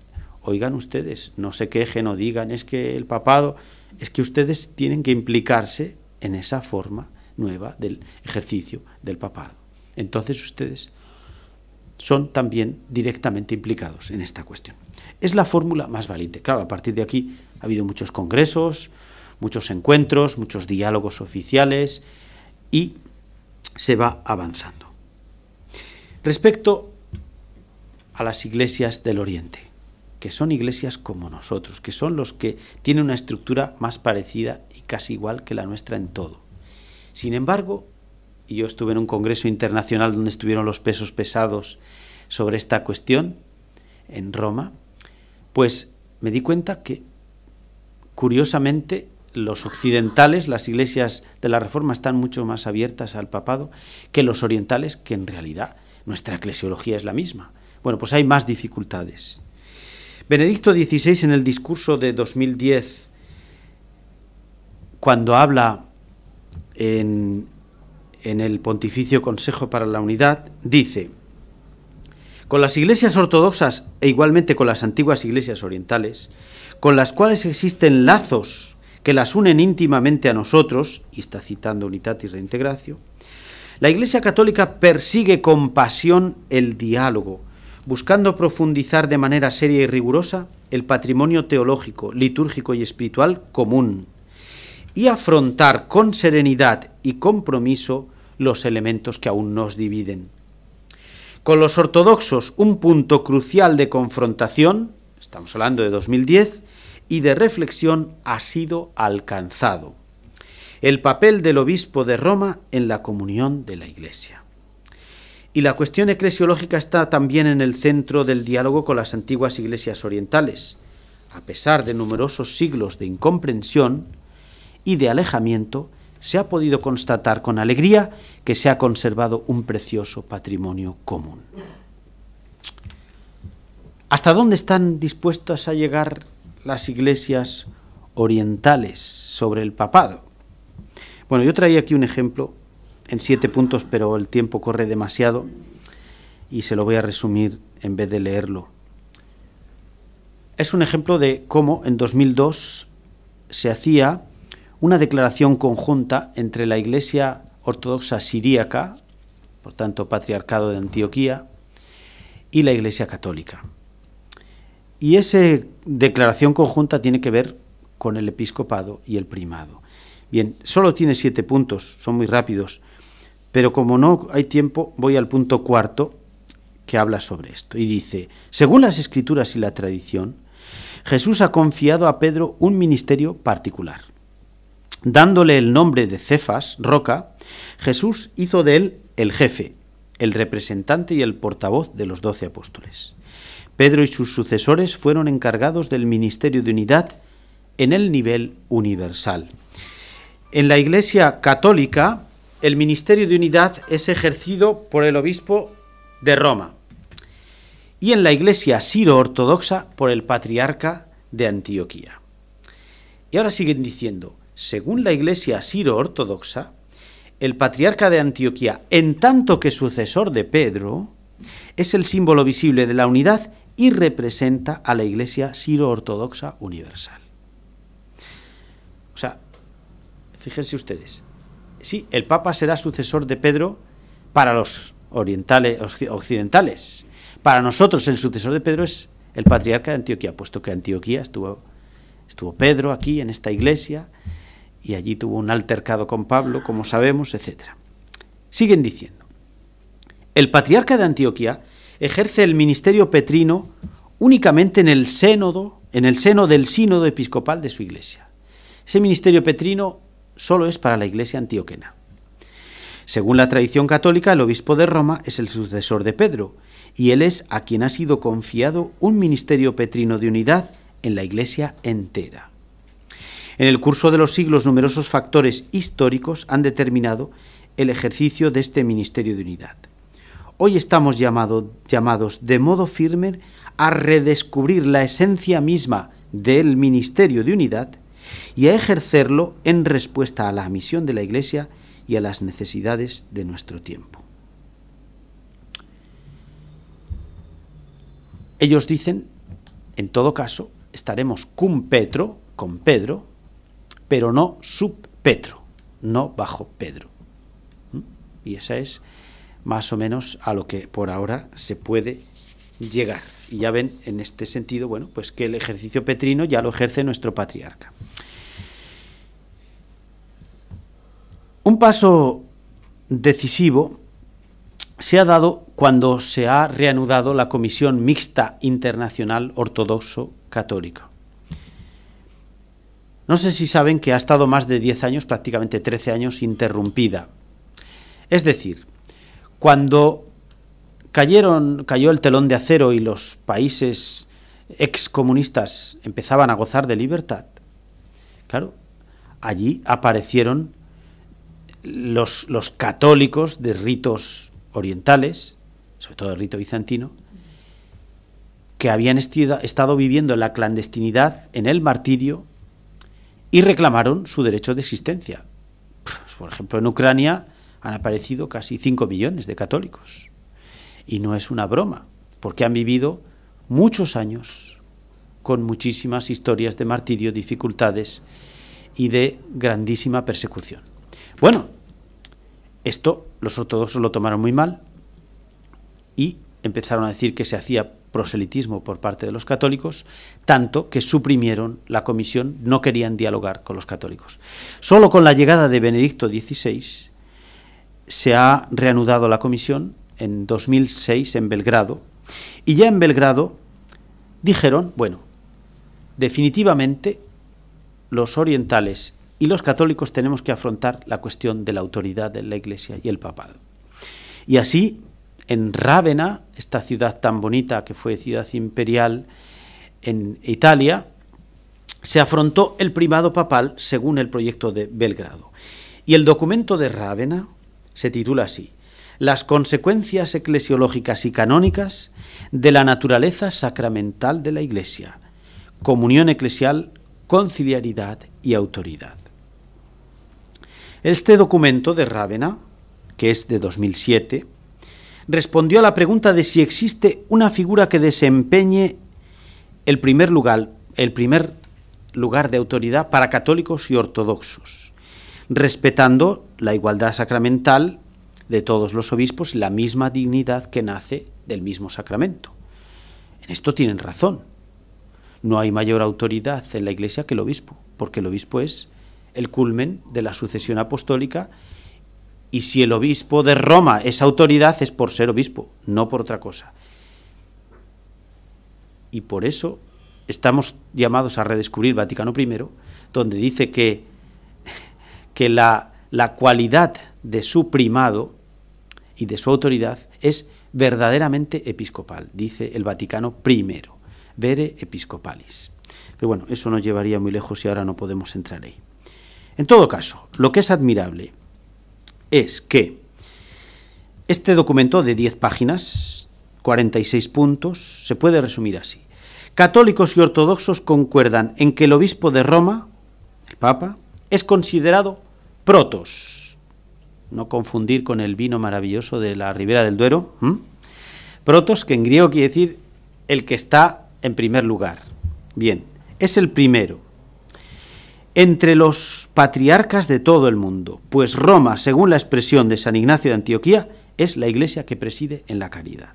oigan ustedes, no se quejen o digan, es que el papado, es que ustedes tienen que implicarse en esa forma nueva del ejercicio del papado. Entonces ustedes son también directamente implicados en esta cuestión. Es la fórmula más valiente. Claro, a partir de aquí ha habido muchos congresos, muchos encuentros, muchos diálogos oficiales y se va avanzando. Respecto a las iglesias del Oriente, que son iglesias como nosotros, que son los que tienen una estructura más parecida y casi igual que la nuestra en todo. Sin embargo, y yo estuve en un congreso internacional donde estuvieron los pesos pesados sobre esta cuestión, en Roma, pues me di cuenta que, curiosamente, los occidentales, las iglesias de la Reforma están mucho más abiertas al papado que los orientales, que en realidad nuestra eclesiología es la misma. Bueno, pues hay más dificultades. Benedicto XVI en el discurso de 2010, cuando habla en, el Pontificio Consejo para la Unidad, dice, con las iglesias ortodoxas e igualmente con las antiguas iglesias orientales, con las cuales existen lazos que las unen íntimamente a nosotros, y está citando Unitatis Reintegratio, la Iglesia Católica persigue con pasión el diálogo, buscando profundizar de manera seria y rigurosa el patrimonio teológico, litúrgico y espiritual común y afrontar con serenidad y compromiso los elementos que aún nos dividen. Con los ortodoxos un punto crucial de confrontación, estamos hablando de 2010, y de reflexión ha sido alcanzado. El papel del obispo de Roma en la comunión de la Iglesia. Y la cuestión eclesiológica está también en el centro del diálogo con las antiguas iglesias orientales. A pesar de numerosos siglos de incomprensión y de alejamiento, se ha podido constatar con alegría que se ha conservado un precioso patrimonio común. ¿Hasta dónde están dispuestas a llegar las iglesias orientales sobre el papado? Bueno, yo traía aquí un ejemplo en siete puntos, pero el tiempo corre demasiado y se lo voy a resumir en vez de leerlo. Es un ejemplo de cómo en 2002 se hacía una declaración conjunta entre la Iglesia Ortodoxa Siríaca, por tanto Patriarcado de Antioquía, y la Iglesia Católica. Y esa declaración conjunta tiene que ver con el episcopado y el primado. Bien, solo tiene siete puntos, son muy rápidos. Pero como no hay tiempo, voy al punto cuarto que habla sobre esto. Y dice, según las escrituras y la tradición, Jesús ha confiado a Pedro un ministerio particular. Dándole el nombre de Cefas, roca, Jesús hizo de él el jefe, el representante y el portavoz de los doce apóstoles. Pedro y sus sucesores fueron encargados del ministerio de unidad en el nivel universal. En la Iglesia católica, el ministerio de unidad es ejercido por el obispo de Roma y en la iglesia siro-ortodoxa por el patriarca de Antioquía. Y ahora siguen diciendo, según la iglesia siro-ortodoxa, el patriarca de Antioquía, en tanto que sucesor de Pedro, es el símbolo visible de la unidad y representa a la iglesia siro-ortodoxa universal. O sea, fíjense ustedes, Sí, el Papa será sucesor de Pedro para los orientales, occidentales. Para nosotros el sucesor de Pedro es el patriarca de Antioquía, puesto que Antioquía estuvo, estuvo Pedro aquí en esta iglesia y allí tuvo un altercado con Pablo, como sabemos, etc. Siguen diciendo, el patriarca de Antioquía ejerce el ministerio petrino únicamente en el sénodo, en el seno del sínodo episcopal de su iglesia. Ese ministerio petrino solo es para la iglesia antioquena. Según la tradición católica, el obispo de Roma es el sucesor de Pedro, y él es a quien ha sido confiado un ministerio petrino de unidad en la iglesia entera. En el curso de los siglos, numerosos factores históricos han determinado el ejercicio de este ministerio de unidad. Hoy estamos llamados de modo firme a redescubrir la esencia misma del ministerio de unidad y a ejercerlo en respuesta a la misión de la Iglesia y a las necesidades de nuestro tiempo. Ellos dicen, en todo caso, estaremos cum Petro, con Pedro, pero no sub Petro, no bajo Pedro. ¿Mm? Y esa es más o menos a lo que por ahora se puede llegar. Y ya ven, en este sentido, bueno, pues que el ejercicio petrino ya lo ejerce nuestro patriarca. Un paso decisivo se ha dado cuando se ha reanudado la Comisión Mixta Internacional Ortodoxo católica No sé si saben que ha estado más de 10 años, prácticamente 13 años, interrumpida. Es decir, cuando cayeron, cayó el telón de acero y los países excomunistas empezaban a gozar de libertad, claro, allí aparecieron los, católicos de ritos orientales, sobre todo el rito bizantino, que habían estado viviendo la clandestinidad, en el martirio, y reclamaron su derecho de existencia. Pues, por ejemplo, en Ucrania han aparecido casi 5 millones de católicos. Y no es una broma, porque han vivido muchos años con muchísimas historias de martirio, dificultades y de grandísima persecución. Bueno, esto los ortodoxos lo tomaron muy mal y empezaron a decir que se hacía proselitismo por parte de los católicos, tanto que suprimieron la comisión, no querían dialogar con los católicos. Solo con la llegada de Benedicto XVI se ha reanudado la comisión en 2006 en Belgrado, y ya en Belgrado dijeron, bueno, definitivamente los orientales y los católicos tenemos que afrontar la cuestión de la autoridad de la Iglesia y el papal. Y así, en Rávena, esta ciudad tan bonita que fue ciudad imperial en Italia, se afrontó el primado papal según el proyecto de Belgrado. Y el documento de Rávena se titula así, Las consecuencias eclesiológicas y canónicas de la naturaleza sacramental de la Iglesia, comunión eclesial, conciliaridad y autoridad. Este documento de Rávena, que es de 2007, respondió a la pregunta de si existe una figura que desempeñe el primer lugar, el primer lugar de autoridad para católicos y ortodoxos, respetando la igualdad sacramental de todos los obispos y la misma dignidad que nace del mismo sacramento. En esto tienen razón. No hay mayor autoridad en la Iglesia que el obispo, porque el obispo es el culmen de la sucesión apostólica y si el obispo de Roma es autoridad es por ser obispo, no por otra cosa. Y por eso estamos llamados a redescubrir Vaticano I, donde dice que, que la, la cualidad de su primado y de su autoridad es verdaderamente episcopal, dice el Vaticano I, vere episcopalis. Pero bueno, eso nos llevaría muy lejos y ahora no podemos entrar ahí. En todo caso, lo que es admirable es que este documento de 10 páginas, 46 puntos, se puede resumir así. Católicos y ortodoxos concuerdan en que el obispo de Roma, el Papa, es considerado protos, no confundir con el vino maravilloso de la Ribera del Duero, protos, que en griego quiere decir el que está en primer lugar. Bien, es el primero entre los patriarcas de todo el mundo, pues Roma, según la expresión de San Ignacio de Antioquía, es la iglesia que preside en la caridad.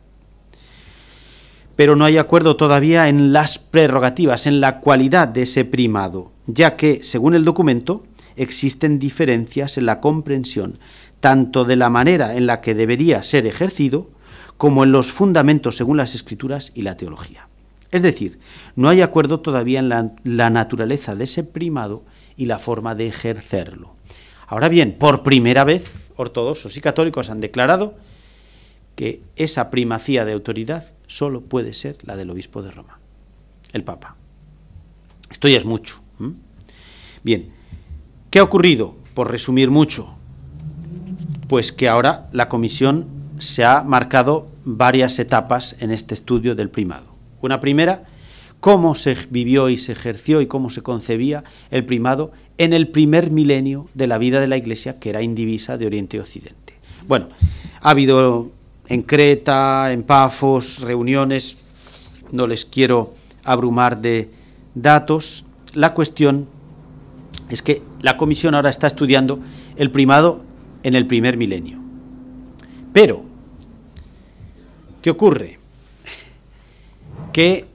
Pero no hay acuerdo todavía en las prerrogativas, en la cualidad de ese primado, ya que, según el documento, existen diferencias en la comprensión tanto de la manera en la que debería ser ejercido, como en los fundamentos según las escrituras y la teología. Es decir, no hay acuerdo todavía en la, la, naturaleza de ese primado y la forma de ejercerlo. Ahora bien, por primera vez, ortodoxos y católicos han declarado que esa primacía de autoridad solo puede ser la del obispo de Roma, el Papa. Esto ya es mucho. Bien, ¿qué ha ocurrido? Por resumir mucho, pues que ahora la comisión se ha marcado varias etapas en este estudio del primado. Una primera cómo se vivió y se ejerció y cómo se concebía el primado en el primer milenio de la vida de la Iglesia, que era indivisa de Oriente y Occidente. Bueno, ha habido en Creta, en Pafos, reuniones, no les quiero abrumar de datos. La cuestión es que la Comisión ahora está estudiando el primado en el primer milenio. Pero, ¿qué ocurre? Que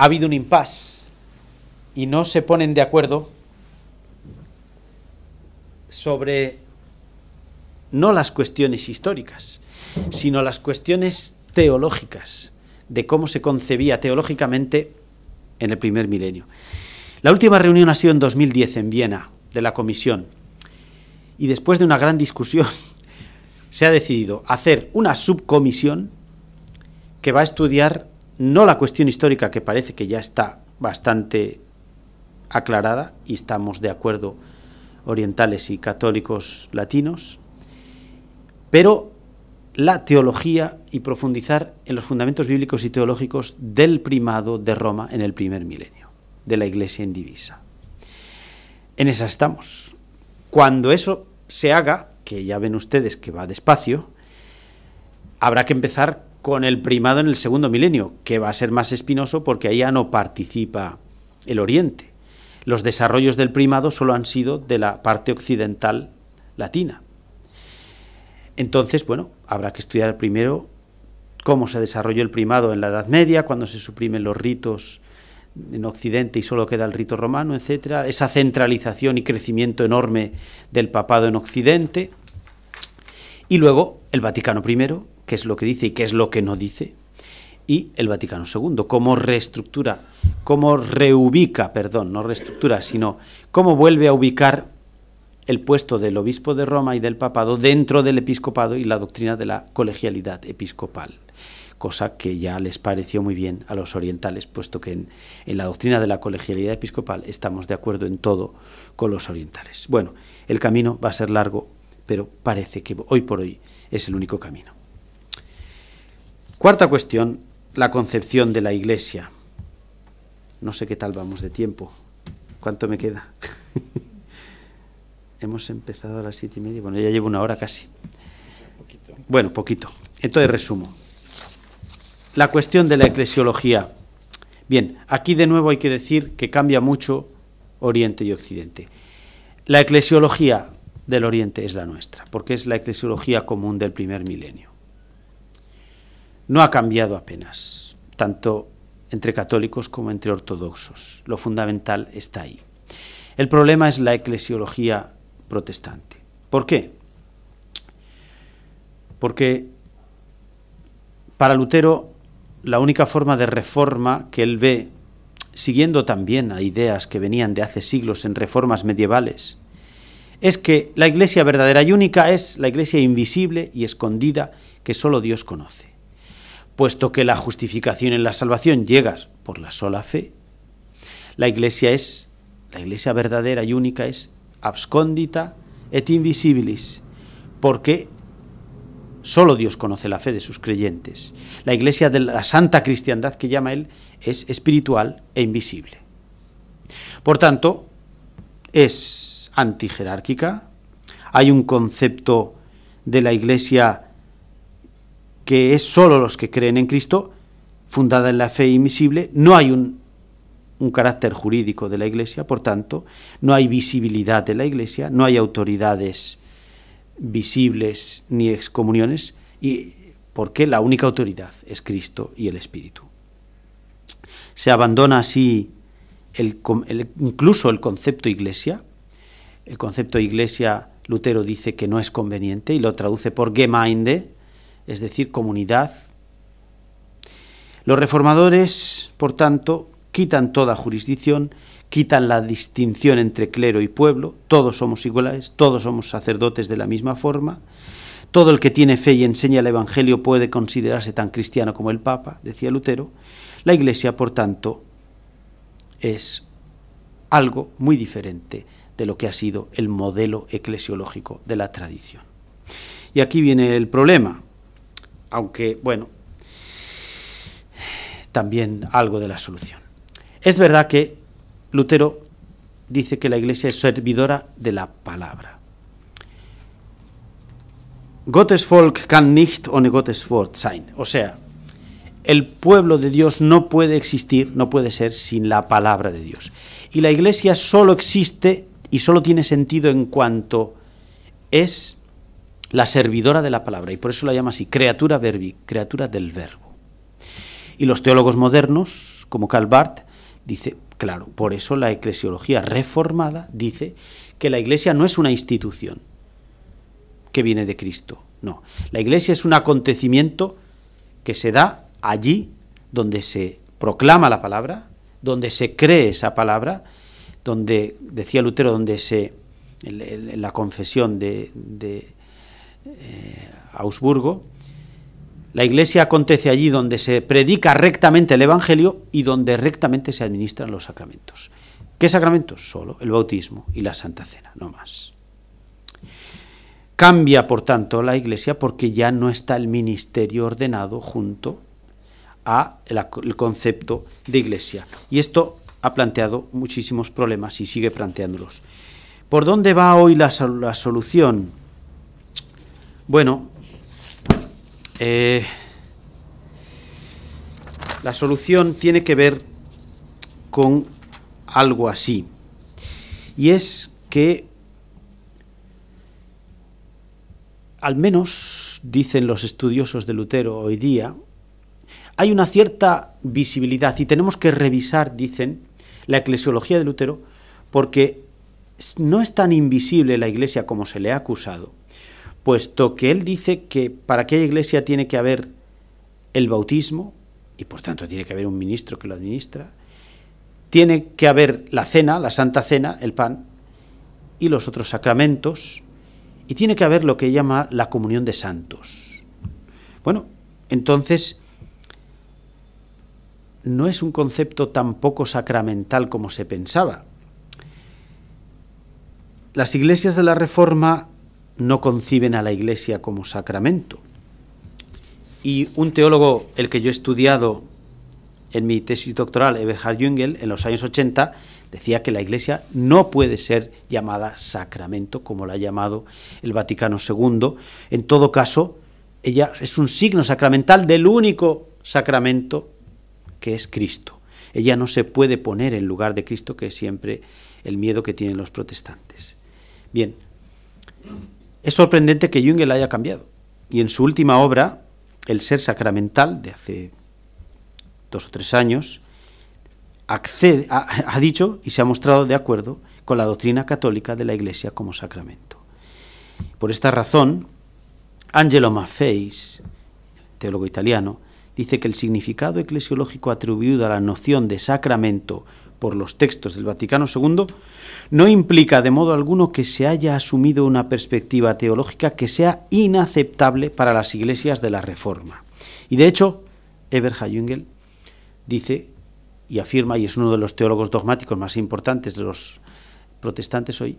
ha habido un impas y no se ponen de acuerdo sobre no las cuestiones históricas, sino las cuestiones teológicas, de cómo se concebía teológicamente en el primer milenio. La última reunión ha sido en 2010 en Viena, de la comisión, y después de una gran discusión se ha decidido hacer una subcomisión que va a estudiar no la cuestión histórica que parece que ya está bastante aclarada y estamos de acuerdo orientales y católicos latinos, pero la teología y profundizar en los fundamentos bíblicos y teológicos del primado de Roma en el primer milenio, de la Iglesia indivisa En esa estamos. Cuando eso se haga, que ya ven ustedes que va despacio, habrá que empezar con el primado en el segundo milenio, que va a ser más espinoso porque ahí ya no participa el Oriente. Los desarrollos del primado solo han sido de la parte occidental latina. Entonces, bueno, habrá que estudiar primero cómo se desarrolló el primado en la Edad Media, cuando se suprimen los ritos en Occidente y solo queda el rito romano, etcétera, esa centralización y crecimiento enorme del papado en Occidente, y luego el Vaticano I, qué es lo que dice y qué es lo que no dice, y el Vaticano II, cómo reestructura, cómo reubica, perdón, no reestructura, sino cómo vuelve a ubicar el puesto del obispo de Roma y del papado dentro del episcopado y la doctrina de la colegialidad episcopal, cosa que ya les pareció muy bien a los orientales, puesto que en, en la doctrina de la colegialidad episcopal estamos de acuerdo en todo con los orientales. Bueno, el camino va a ser largo, pero parece que hoy por hoy es el único camino. Cuarta cuestión, la concepción de la Iglesia. No sé qué tal vamos de tiempo. ¿Cuánto me queda? Hemos empezado a las siete y media. Bueno, ya llevo una hora casi. Bueno, poquito. Entonces resumo. La cuestión de la eclesiología. Bien, aquí de nuevo hay que decir que cambia mucho Oriente y Occidente. La eclesiología del Oriente es la nuestra, porque es la eclesiología común del primer milenio no ha cambiado apenas, tanto entre católicos como entre ortodoxos. Lo fundamental está ahí. El problema es la eclesiología protestante. ¿Por qué? Porque para Lutero la única forma de reforma que él ve, siguiendo también a ideas que venían de hace siglos en reformas medievales, es que la iglesia verdadera y única es la iglesia invisible y escondida que solo Dios conoce puesto que la justificación en la salvación llega por la sola fe, la iglesia es, la iglesia verdadera y única es abscondita et invisibilis, porque solo Dios conoce la fe de sus creyentes. La iglesia de la santa cristiandad que llama él es espiritual e invisible. Por tanto, es antijerárquica, hay un concepto de la iglesia que es solo los que creen en Cristo, fundada en la fe invisible, no hay un, carácter jurídico de la Iglesia, por tanto, no hay visibilidad de la Iglesia, no hay autoridades visibles ni excomuniones, y porque la única autoridad es Cristo y el Espíritu. Se abandona así incluso el concepto iglesia. El concepto iglesia, Lutero dice que no es conveniente y lo traduce por Gemeinde, es decir, comunidad. Los reformadores, por tanto, quitan toda jurisdicción, quitan la distinción entre clero y pueblo, todos somos iguales, todos somos sacerdotes de la misma forma, todo el que tiene fe y enseña el Evangelio puede considerarse tan cristiano como el Papa, decía Lutero, la Iglesia, por tanto, es algo muy diferente de lo que ha sido el modelo eclesiológico de la tradición. Y aquí viene el problema, aunque, bueno, también algo de la solución. Es verdad que Lutero dice que la Iglesia es servidora de la palabra. Gottes Volk kann nicht ohne Gottes Wort sein. O sea, el pueblo de Dios no puede existir, no puede ser sin la palabra de Dios. Y la Iglesia solo existe y solo tiene sentido en cuanto es la servidora de la palabra, y por eso la llama así, criatura verbi, criatura del verbo. Y los teólogos modernos, como Karl Barth, dice, claro, por eso la eclesiología reformada dice que la iglesia no es una institución que viene de Cristo, no. La iglesia es un acontecimiento que se da allí donde se proclama la palabra, donde se cree esa palabra, donde, decía Lutero, donde se, en la confesión de eh, Augsburgo, la iglesia acontece allí donde se predica rectamente el Evangelio y donde rectamente se administran los sacramentos. ¿Qué sacramentos? Solo el bautismo y la Santa Cena, no más. Cambia, por tanto, la iglesia porque ya no está el ministerio ordenado junto a el concepto de iglesia. Y esto ha planteado muchísimos problemas y sigue planteándolos. ¿Por dónde va hoy la solución? Bueno, eh, la solución tiene que ver con algo así. Y es que, al menos dicen los estudiosos de Lutero hoy día, hay una cierta visibilidad y tenemos que revisar, dicen, la eclesiología de Lutero, porque no es tan invisible la iglesia como se le ha acusado, puesto que él dice que para aquella iglesia tiene que haber el bautismo, y por tanto tiene que haber un ministro que lo administra, tiene que haber la cena, la santa cena, el pan, y los otros sacramentos, y tiene que haber lo que llama la comunión de santos. Bueno, entonces, no es un concepto tan poco sacramental como se pensaba. Las iglesias de la Reforma no conciben a la Iglesia como sacramento. Y un teólogo, el que yo he estudiado en mi tesis doctoral, Eberhard Jüngel, en los años 80, decía que la Iglesia no puede ser llamada sacramento, como la ha llamado el Vaticano II. En todo caso, ella es un signo sacramental del único sacramento que es Cristo. Ella no se puede poner en lugar de Cristo, que es siempre el miedo que tienen los protestantes. Bien, es sorprendente que Jungel haya cambiado. Y en su última obra, El ser sacramental, de hace dos o tres años, ha, ha dicho y se ha mostrado de acuerdo con la doctrina católica de la Iglesia como sacramento. Por esta razón, Angelo Maffeis, teólogo italiano, dice que el significado eclesiológico atribuido a la noción de sacramento por los textos del Vaticano II, no implica de modo alguno que se haya asumido una perspectiva teológica que sea inaceptable para las iglesias de la Reforma. Y de hecho, Eberhard Jüngel dice y afirma, y es uno de los teólogos dogmáticos más importantes de los protestantes hoy,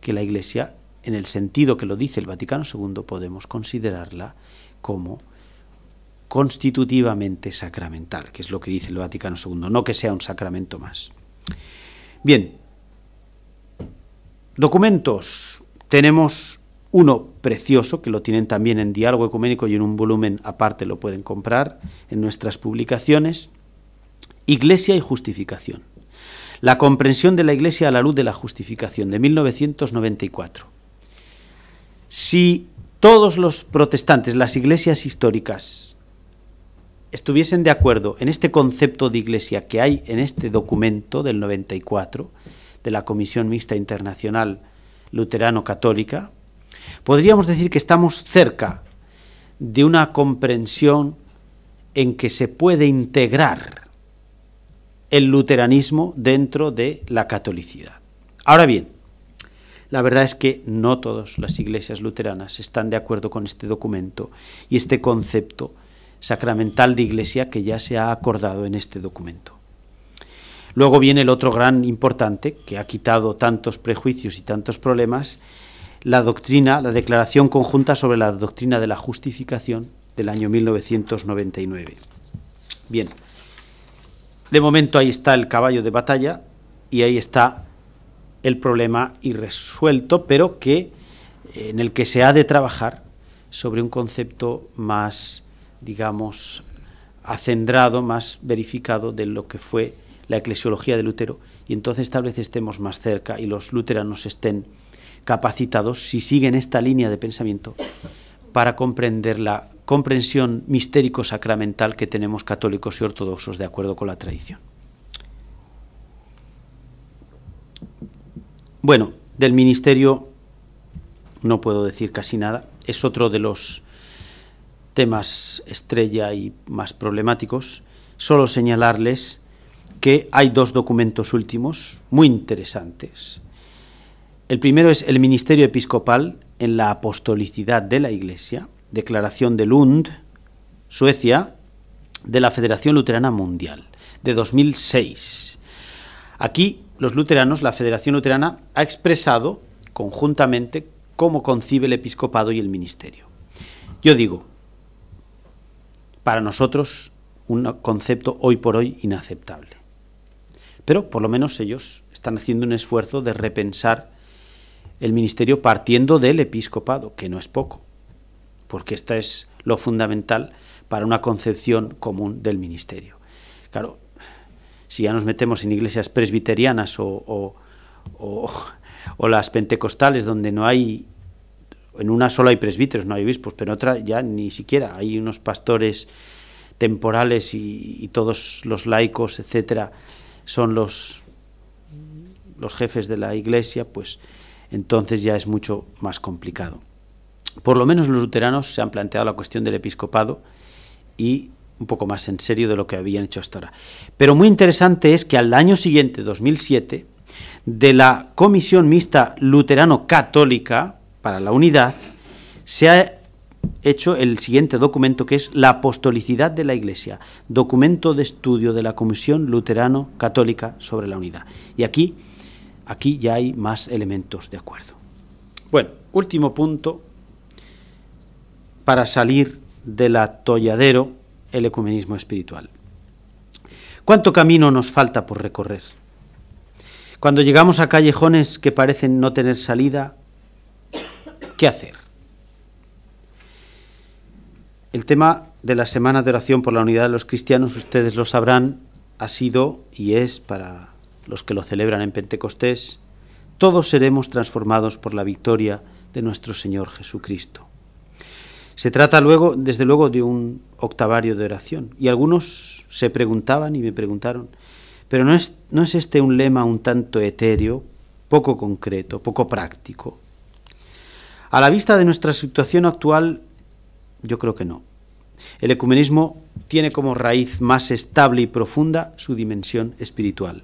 que la Iglesia, en el sentido que lo dice el Vaticano II, podemos considerarla como constitutivamente sacramental, que es lo que dice el Vaticano II, no que sea un sacramento más. Bien, documentos. Tenemos uno precioso, que lo tienen también en Diálogo Ecuménico y en un volumen aparte lo pueden comprar en nuestras publicaciones, Iglesia y Justificación. La comprensión de la Iglesia a la luz de la justificación, de 1994. Si todos los protestantes, las iglesias históricas, estuviesen de acuerdo en este concepto de iglesia que hay en este documento del 94 de la Comisión Mixta Internacional Luterano-Católica, podríamos decir que estamos cerca de una comprensión en que se puede integrar el luteranismo dentro de la catolicidad. Ahora bien, la verdad es que no todas las iglesias luteranas están de acuerdo con este documento y este concepto sacramental de Iglesia que ya se ha acordado en este documento. Luego viene el otro gran importante, que ha quitado tantos prejuicios y tantos problemas, la doctrina, la Declaración Conjunta sobre la Doctrina de la Justificación del año 1999. Bien, de momento ahí está el caballo de batalla y ahí está el problema irresuelto, pero que en el que se ha de trabajar sobre un concepto más digamos, acendrado, más verificado de lo que fue la eclesiología de Lutero, y entonces tal vez estemos más cerca y los luteranos estén capacitados, si siguen esta línea de pensamiento, para comprender la comprensión mistérico-sacramental que tenemos católicos y ortodoxos de acuerdo con la tradición. Bueno, del ministerio no puedo decir casi nada, es otro de los temas estrella y más problemáticos, solo señalarles que hay dos documentos últimos muy interesantes. El primero es el Ministerio Episcopal en la Apostolicidad de la Iglesia, declaración de Lund, Suecia, de la Federación Luterana Mundial, de 2006. Aquí los luteranos, la Federación Luterana, ha expresado conjuntamente cómo concibe el episcopado y el ministerio. Yo digo, para nosotros un concepto hoy por hoy inaceptable. Pero por lo menos ellos están haciendo un esfuerzo de repensar el ministerio partiendo del episcopado, que no es poco, porque esta es lo fundamental para una concepción común del ministerio. Claro, si ya nos metemos en iglesias presbiterianas o, o las pentecostales, donde no hay en una sola hay presbíteros, no hay obispos, pero en otra ya ni siquiera. Hay unos pastores temporales y, y todos los laicos, etcétera, son los, los jefes de la iglesia, pues entonces ya es mucho más complicado. Por lo menos los luteranos se han planteado la cuestión del episcopado y un poco más en serio de lo que habían hecho hasta ahora. Pero muy interesante es que al año siguiente, 2007, de la Comisión Mixta Luterano-Católica, para la unidad, se ha hecho el siguiente documento que es la apostolicidad de la Iglesia, documento de estudio de la Comisión Luterano Católica sobre la Unidad. Y aquí, aquí ya hay más elementos de acuerdo. Bueno, último punto para salir del atolladero el ecumenismo espiritual. ¿Cuánto camino nos falta por recorrer? Cuando llegamos a callejones que parecen no tener salida, ¿Qué hacer? El tema de la Semana de Oración por la Unidad de los Cristianos, ustedes lo sabrán, ha sido y es para los que lo celebran en Pentecostés, todos seremos transformados por la victoria de nuestro Señor Jesucristo. Se trata luego, desde luego, de un octavario de oración. Y algunos se preguntaban y me preguntaron, pero ¿no es, no es este un lema un tanto etéreo, poco concreto, poco práctico? A la vista de nuestra situación actual, yo creo que no. El ecumenismo tiene como raíz más estable y profunda su dimensión espiritual.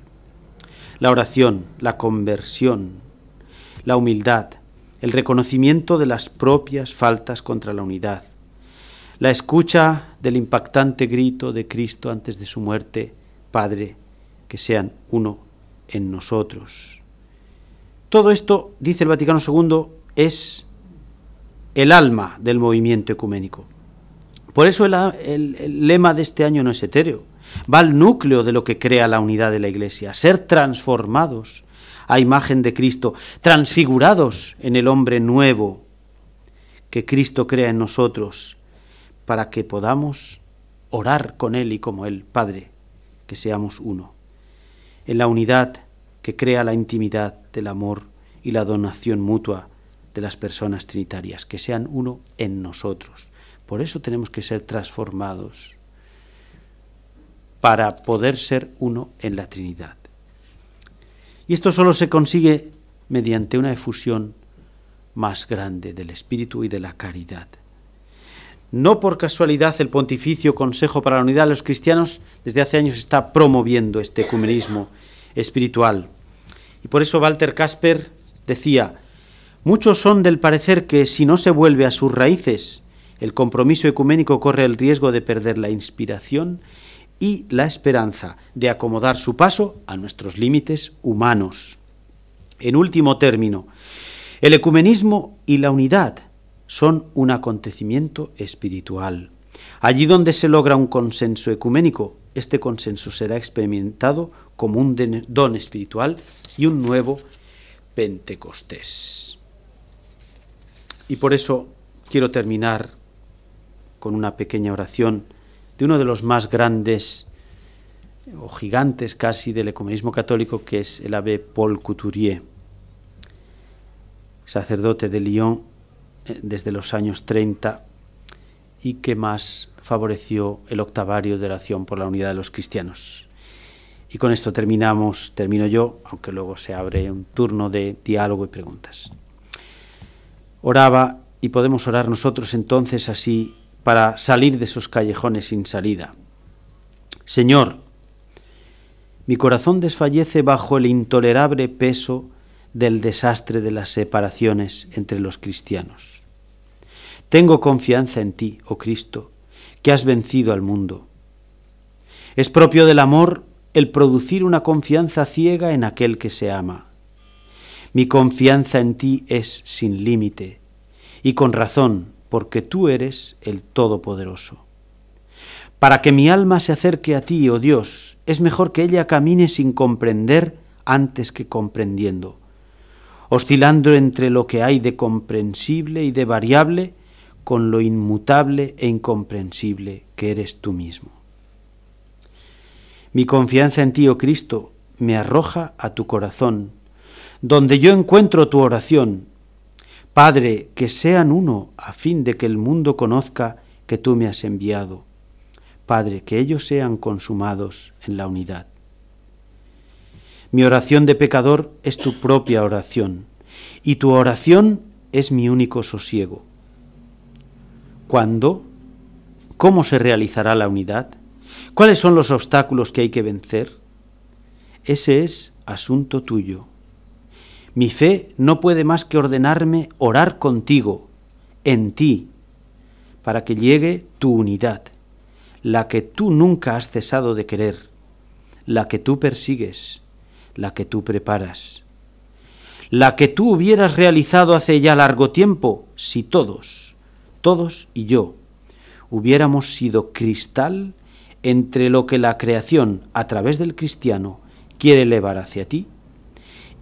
La oración, la conversión, la humildad, el reconocimiento de las propias faltas contra la unidad, la escucha del impactante grito de Cristo antes de su muerte, Padre, que sean uno en nosotros. Todo esto, dice el Vaticano II, es el alma del movimiento ecuménico. Por eso el, lema de este año no es etéreo, va al núcleo de lo que crea la unidad de la Iglesia, ser transformados a imagen de Cristo, transfigurados en el hombre nuevo que Cristo crea en nosotros, para que podamos orar con Él y como Él, Padre, que seamos uno, en la unidad que crea la intimidad del amor y la donación mutua de las personas trinitarias, que sean uno en nosotros. Por eso tenemos que ser transformados para poder ser uno en la Trinidad. Y esto solo se consigue mediante una efusión más grande del Espíritu y de la caridad. No por casualidad el Pontificio Consejo para la Unidad de los Cristianos desde hace años está promoviendo este ecumenismo espiritual. Y por eso Walter Casper decía, Muchos son del parecer que si no se vuelve a sus raíces, el compromiso ecuménico corre el riesgo de perder la inspiración y la esperanza de acomodar su paso a nuestros límites humanos. En último término, el ecumenismo y la unidad son un acontecimiento espiritual. Allí donde se logra un consenso ecuménico, este consenso será experimentado como un don espiritual y un nuevo Pentecostés. Y por eso quiero terminar con una pequeña oración de uno de los más grandes o gigantes casi del ecumenismo católico, que es el abe Paul Couturier, sacerdote de Lyon eh, desde los años 30 y que más favoreció el octavario de oración por la unidad de los cristianos. Y con esto terminamos, termino yo, aunque luego se abre un turno de diálogo y preguntas oraba y podemos orar nosotros entonces así para salir de esos callejones sin salida. Señor, mi corazón desfallece bajo el intolerable peso del desastre de las separaciones entre los cristianos. Tengo confianza en ti, oh Cristo, que has vencido al mundo. Es propio del amor el producir una confianza ciega en aquel que se ama. Mi confianza en ti es sin límite, y con razón, porque tú eres el Todopoderoso. Para que mi alma se acerque a ti, oh Dios, es mejor que ella camine sin comprender antes que comprendiendo, oscilando entre lo que hay de comprensible y de variable con lo inmutable e incomprensible que eres tú mismo. Mi confianza en ti, oh Cristo, me arroja a tu corazón donde yo encuentro tu oración. Padre, que sean uno a fin de que el mundo conozca que tú me has enviado. Padre, que ellos sean consumados en la unidad. Mi oración de pecador es tu propia oración, y tu oración es mi único sosiego. ¿Cuándo? ¿Cómo se realizará la unidad? ¿Cuáles son los obstáculos que hay que vencer? Ese es asunto tuyo. Mi fe no puede más que ordenarme orar contigo, en ti, para que llegue tu unidad, la que tú nunca has cesado de querer, la que tú persigues, la que tú preparas, la que tú hubieras realizado hace ya largo tiempo si todos, todos y yo, hubiéramos sido cristal entre lo que la creación a través del cristiano quiere elevar hacia ti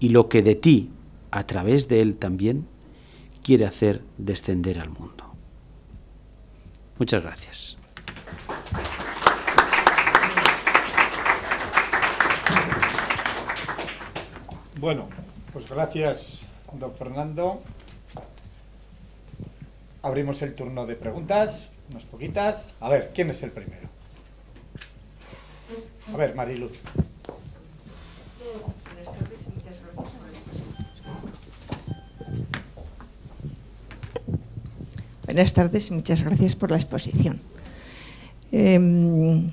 y lo que de ti, a través de Él también, quiere hacer descender al mundo. Muchas gracias. Bueno, pues gracias, don Fernando. Abrimos el turno de preguntas, unas poquitas. A ver, ¿quién es el primero? A ver, Mariluz. Buenas tardes y muchas gracias por la exposición. Em,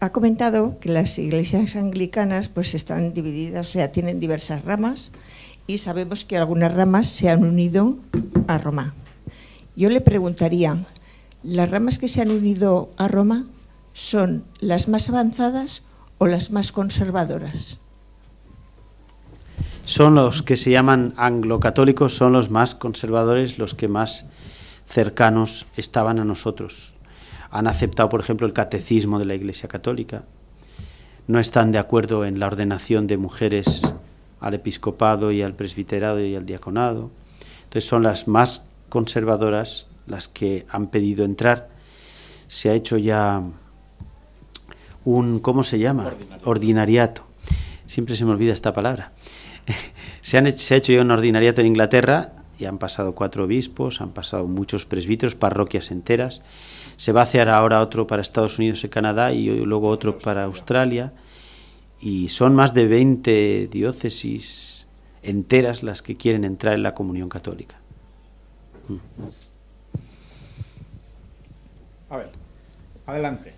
ha comentado que las iglesias anglicanas pues están divididas, o sea, tienen diversas ramas y sabemos que algunas ramas se han unido a Roma. Yo le preguntaría, ¿las ramas que se han unido a Roma son las más avanzadas o las más conservadoras? Son los que se llaman anglocatólicos, son los más conservadores, los que más cercanos estaban a nosotros. Han aceptado, por ejemplo, el catecismo de la Iglesia Católica, no están de acuerdo en la ordenación de mujeres al episcopado y al presbiterado y al diaconado. Entonces son las más conservadoras las que han pedido entrar. Se ha hecho ya un, ¿cómo se llama? Ordinariato. Siempre se me olvida esta palabra. se, han se ha hecho ya un ordinariato en Inglaterra y han pasado cuatro obispos, han pasado muchos presbíteros, parroquias enteras. Se va a hacer ahora otro para Estados Unidos y Canadá y luego otro para Australia. Y son más de 20 diócesis enteras las que quieren entrar en la comunión católica. A ver, adelante.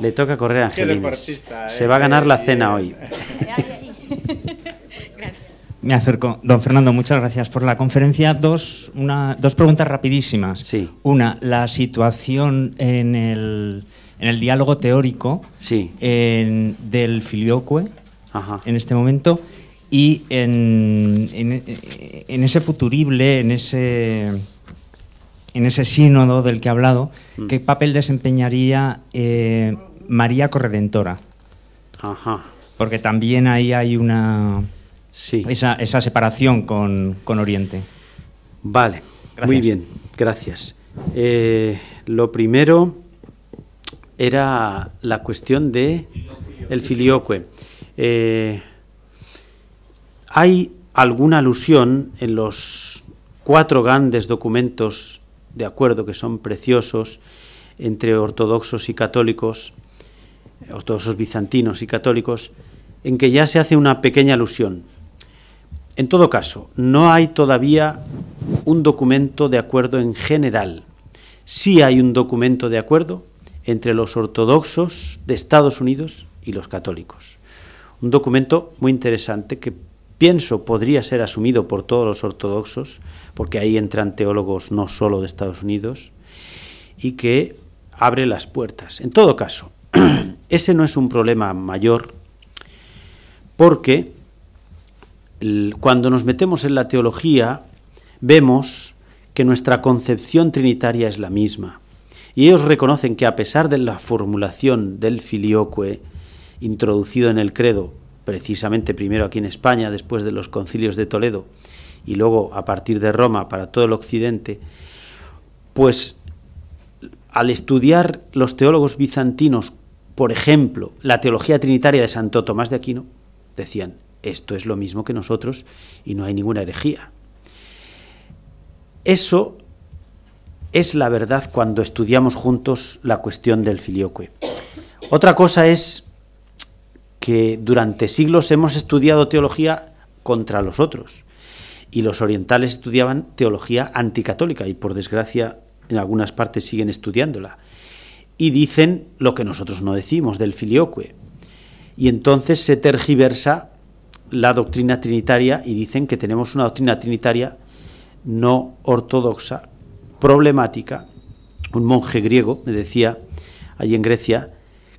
Le toca correr a Angelines. Se va a eh. ganar la cena hoy. Me acerco. Don Fernando, muchas gracias por la conferencia. Dos, dos preguntas rapidísimas. Una, la situación en el, diálogo teórico sí. del filioque en este momento y en, ese futurible, en ese, en ese sínodo del que ha hablado, mm. ¿qué papel desempeñaría eh, María Corredentora? Porque también ahí hay una esa, esa separación con, Oriente. Vale, muy bien, gracias. Eh, lo primero era la cuestión de el filioque. Eh, hay alguna alusión en los cuatro grandes documentos de acuerdo que son preciosos entre ortodoxos y católicos, ortodoxos bizantinos y católicos, en que ya se hace una pequeña alusión. En todo caso, no hay todavía un documento de acuerdo en general. Sí hay un documento de acuerdo entre los ortodoxos de Estados Unidos y los católicos. Un documento muy interesante que pienso podría ser asumido por todos los ortodoxos, porque ahí entran teólogos no solo de Estados Unidos, y que abre las puertas. En todo caso, ese no es un problema mayor, porque cuando nos metemos en la teología, vemos que nuestra concepción trinitaria es la misma. Y ellos reconocen que a pesar de la formulación del filioque introducido en el credo, precisamente primero aquí en España, después de los concilios de Toledo, y luego a partir de Roma para todo el Occidente, pues al estudiar los teólogos bizantinos, por ejemplo, la teología trinitaria de Santo Tomás de Aquino, decían, esto es lo mismo que nosotros y no hay ninguna herejía. Eso es la verdad cuando estudiamos juntos la cuestión del filioque. Otra cosa es que durante siglos hemos estudiado teología contra los otros y los orientales estudiaban teología anticatólica y por desgracia en algunas partes siguen estudiándola y dicen lo que nosotros no decimos del filioque y entonces se tergiversa la doctrina trinitaria y dicen que tenemos una doctrina trinitaria no ortodoxa, problemática. Un monje griego me decía allí en Grecia,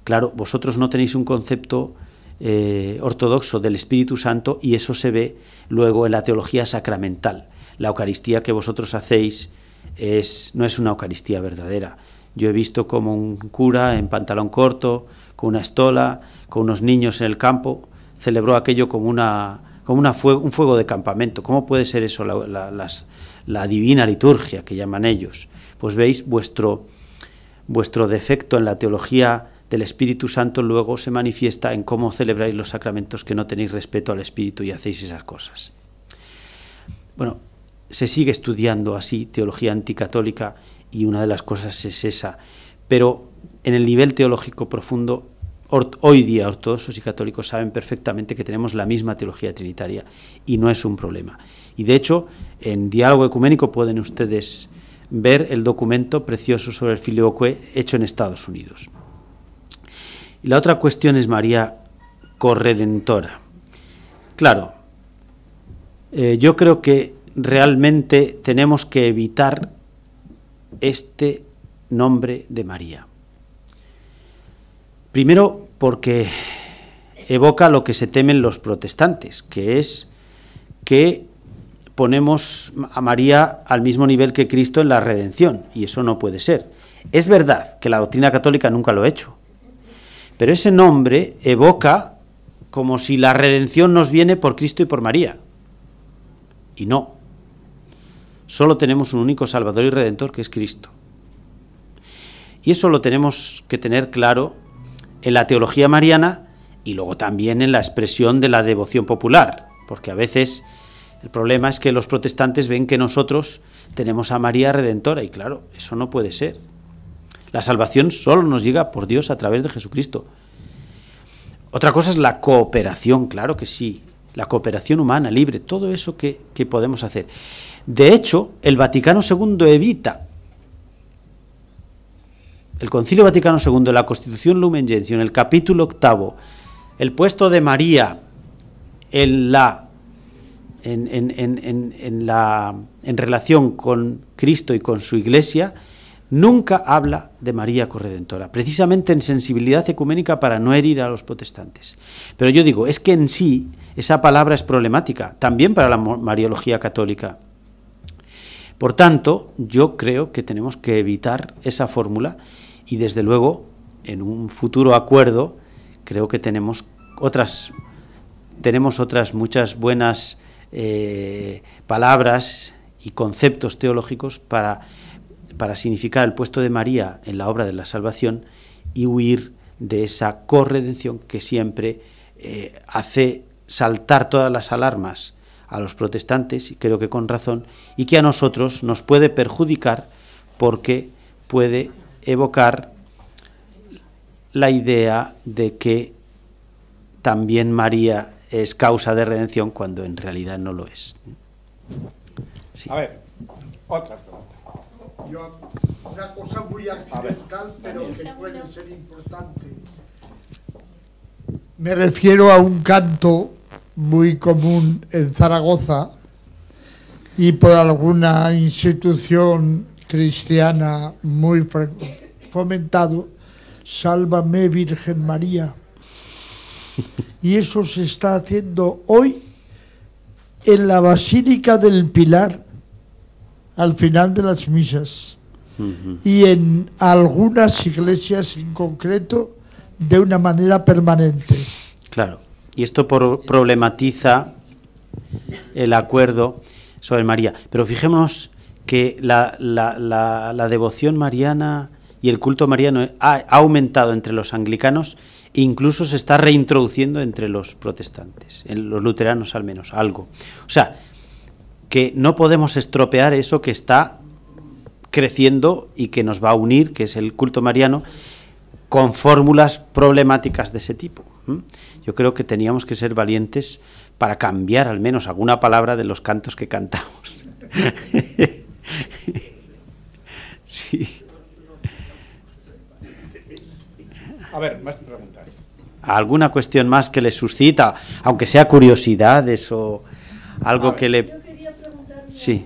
claro, vosotros no tenéis un concepto eh, ortodoxo del Espíritu Santo y eso se ve luego en la teología sacramental. La Eucaristía que vosotros hacéis es, no es una Eucaristía verdadera. Yo he visto como un cura en pantalón corto, con una estola, con unos niños en el campo, celebró aquello como, una, como una un fuego de campamento. ¿Cómo puede ser eso la, divina liturgia que llaman ellos? Pues veis, vuestro, vuestro defecto en la teología del Espíritu Santo luego se manifiesta en cómo celebráis los sacramentos que no tenéis respeto al Espíritu y hacéis esas cosas. Bueno, se sigue estudiando así teología anticatólica y una de las cosas es esa, pero en el nivel teológico profundo hoy día ortodoxos y católicos saben perfectamente que tenemos la misma teología trinitaria y no es un problema. Y de hecho, en Diálogo Ecuménico pueden ustedes ver el documento precioso sobre el filioque hecho en Estados Unidos. Y la otra cuestión es María corredentora. Claro, eh, yo creo que realmente tenemos que evitar este nombre de María. Primero porque evoca lo que se temen los protestantes, que es que ponemos a María al mismo nivel que Cristo en la redención, y eso no puede ser. Es verdad que la doctrina católica nunca lo ha hecho, pero ese nombre evoca como si la redención nos viene por Cristo y por María. Y no. Solo tenemos un único Salvador y Redentor que es Cristo. Y eso lo tenemos que tener claro en la teología mariana y luego también en la expresión de la devoción popular, porque a veces el problema es que los protestantes ven que nosotros tenemos a María Redentora y claro, eso no puede ser. La salvación solo nos llega por Dios a través de Jesucristo. Otra cosa es la cooperación, claro que sí, la cooperación humana, libre, todo eso que, podemos hacer. De hecho, el Vaticano II evita el Concilio Vaticano II, la Constitución Lumen Gentium, el capítulo octavo, el puesto de María en la en, la, en relación con Cristo y con su Iglesia, nunca habla de María Corredentora, precisamente en sensibilidad ecuménica para no herir a los protestantes. Pero yo digo, es que en sí esa palabra es problemática, también para la Mariología católica. Por tanto, yo creo que tenemos que evitar esa fórmula y desde luego en un futuro acuerdo creo que tenemos otras tenemos otras muchas buenas eh, palabras y conceptos teológicos para, para significar el puesto de María en la obra de la salvación y huir de esa corredención que siempre eh, hace saltar todas las alarmas a los protestantes, y creo que con razón, y que a nosotros nos puede perjudicar porque puede evocar la idea de que también María es causa de redención cuando en realidad no lo es. A ver, otra pregunta. una cosa muy accidental, pero que puede ser importante. Me refiero a un canto muy común en Zaragoza y por alguna institución cristiana muy fomentado, Sálvame Virgen María. Y eso se está haciendo hoy en la Basílica del Pilar, al final de las misas, y en algunas iglesias en concreto, de una manera permanente. Claro, y esto problematiza el acuerdo sobre María. Pero fijémonos que la, devoción mariana y el culto mariano ha, aumentado entre los anglicanos e incluso se está reintroduciendo entre los protestantes, en los luteranos al menos, algo. O sea, que no podemos estropear eso que está creciendo y que nos va a unir, que es el culto mariano, con fórmulas problemáticas de ese tipo. Yo creo que teníamos que ser valientes para cambiar al menos alguna palabra de los cantos que cantamos. sí. A ver, más preguntas. ¿Alguna cuestión más que le suscita, aunque sea curiosidades o algo que le... Yo quería preguntarle sí.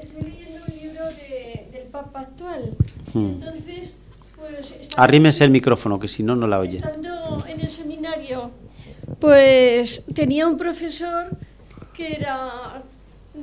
Estoy leyendo un libro del Papa actual. Hmm. Entonces, pues... Arrímese el micrófono, que si no, no la oye. Estando en el seminario, pues tenía un profesor que era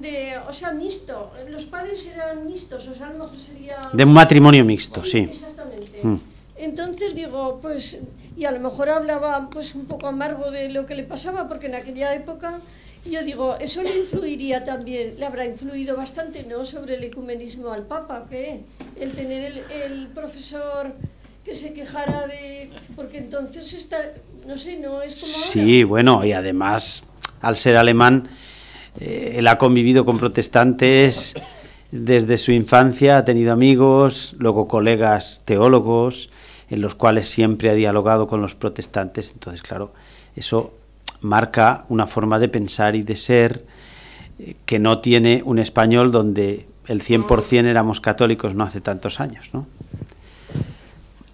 de, o sea, mixto. Los padres eran mixtos, o sea, a lo mejor sería... De un matrimonio mixto, sí. Exactamente. Mm. Entonces digo, pues, y a lo mejor hablaba pues un poco amargo de lo que le pasaba, porque en aquella época, yo digo, eso le influiría también, le habrá influido bastante, ¿no?, sobre el ecumenismo al Papa, que el tener el, el profesor que se quejara de... porque entonces está, no sé, no es como... Sí, bueno, y además, al ser alemán eh, él ha convivido con protestantes desde su infancia, ha tenido amigos, luego colegas teólogos, en los cuales siempre ha dialogado con los protestantes. Entonces, claro, eso marca una forma de pensar y de ser eh, que no tiene un español donde el 100% éramos católicos no hace tantos años, ¿no?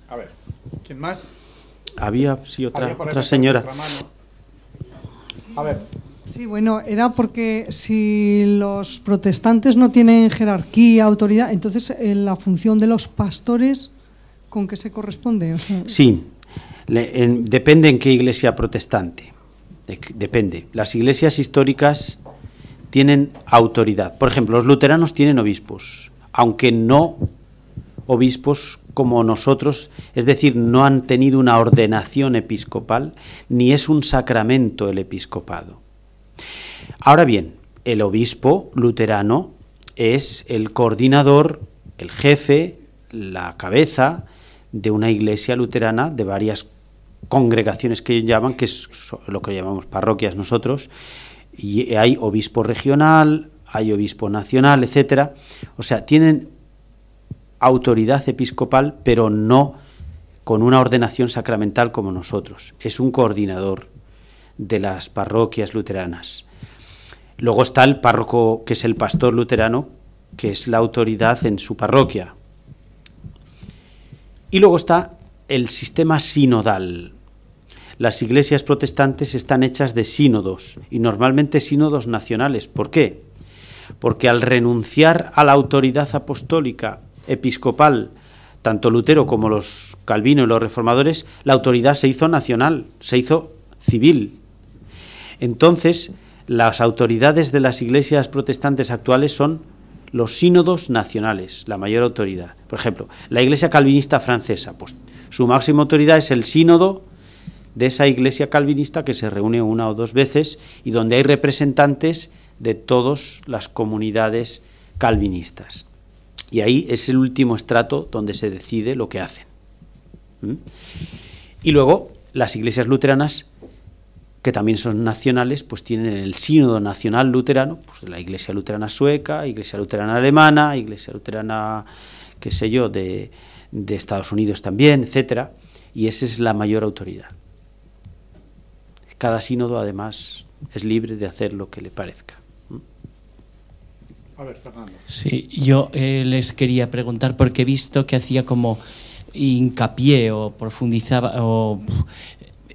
A ver, ¿quién más? Había, sí, otra, otra señora. a ver, Sí, bueno, era porque si los protestantes no tienen jerarquía, autoridad, entonces eh, la función de los pastores, ¿con qué se corresponde? O sí, depende en qué iglesia protestante, depende. Las iglesias históricas tienen autoridad. Por ejemplo, los luteranos tienen obispos, aunque no obispos como nosotros, es decir, no han tenido una ordenación episcopal, ni es un sacramento el episcopado. Ahora bien, el obispo luterano es el coordinador, el jefe, la cabeza de una iglesia luterana de varias congregaciones que llaman, que es lo que llamamos parroquias nosotros, y hay obispo regional, hay obispo nacional, etcétera. O sea, tienen autoridad episcopal, pero no con una ordenación sacramental como nosotros. Es un coordinador de las parroquias luteranas. Luego está el párroco, que es el pastor luterano, que es la autoridad en su parroquia. Y luego está el sistema sinodal. Las iglesias protestantes están hechas de sínodos, y normalmente sínodos nacionales. ¿Por qué? Porque al renunciar a la autoridad apostólica, episcopal, tanto Lutero como los Calvino y los reformadores, la autoridad se hizo nacional, se hizo civil. Entonces, las autoridades de las iglesias protestantes actuales son los sínodos nacionales, la mayor autoridad. Por ejemplo, la iglesia calvinista francesa, pues su máxima autoridad es el sínodo de esa iglesia calvinista que se reúne una o dos veces y donde hay representantes de todas las comunidades calvinistas. Y ahí es el último estrato donde se decide lo que hacen. ¿Mm? Y luego las iglesias luteranas que también son nacionales, pues tienen el sínodo nacional luterano, pues la Iglesia Luterana Sueca, Iglesia Luterana Alemana, Iglesia Luterana, qué sé yo, de, de Estados Unidos también, etcétera, y esa es la mayor autoridad. Cada sínodo, además, es libre de hacer lo que le parezca. A ver, Fernando. Sí, yo eh, les quería preguntar porque he visto que hacía como hincapié o profundizaba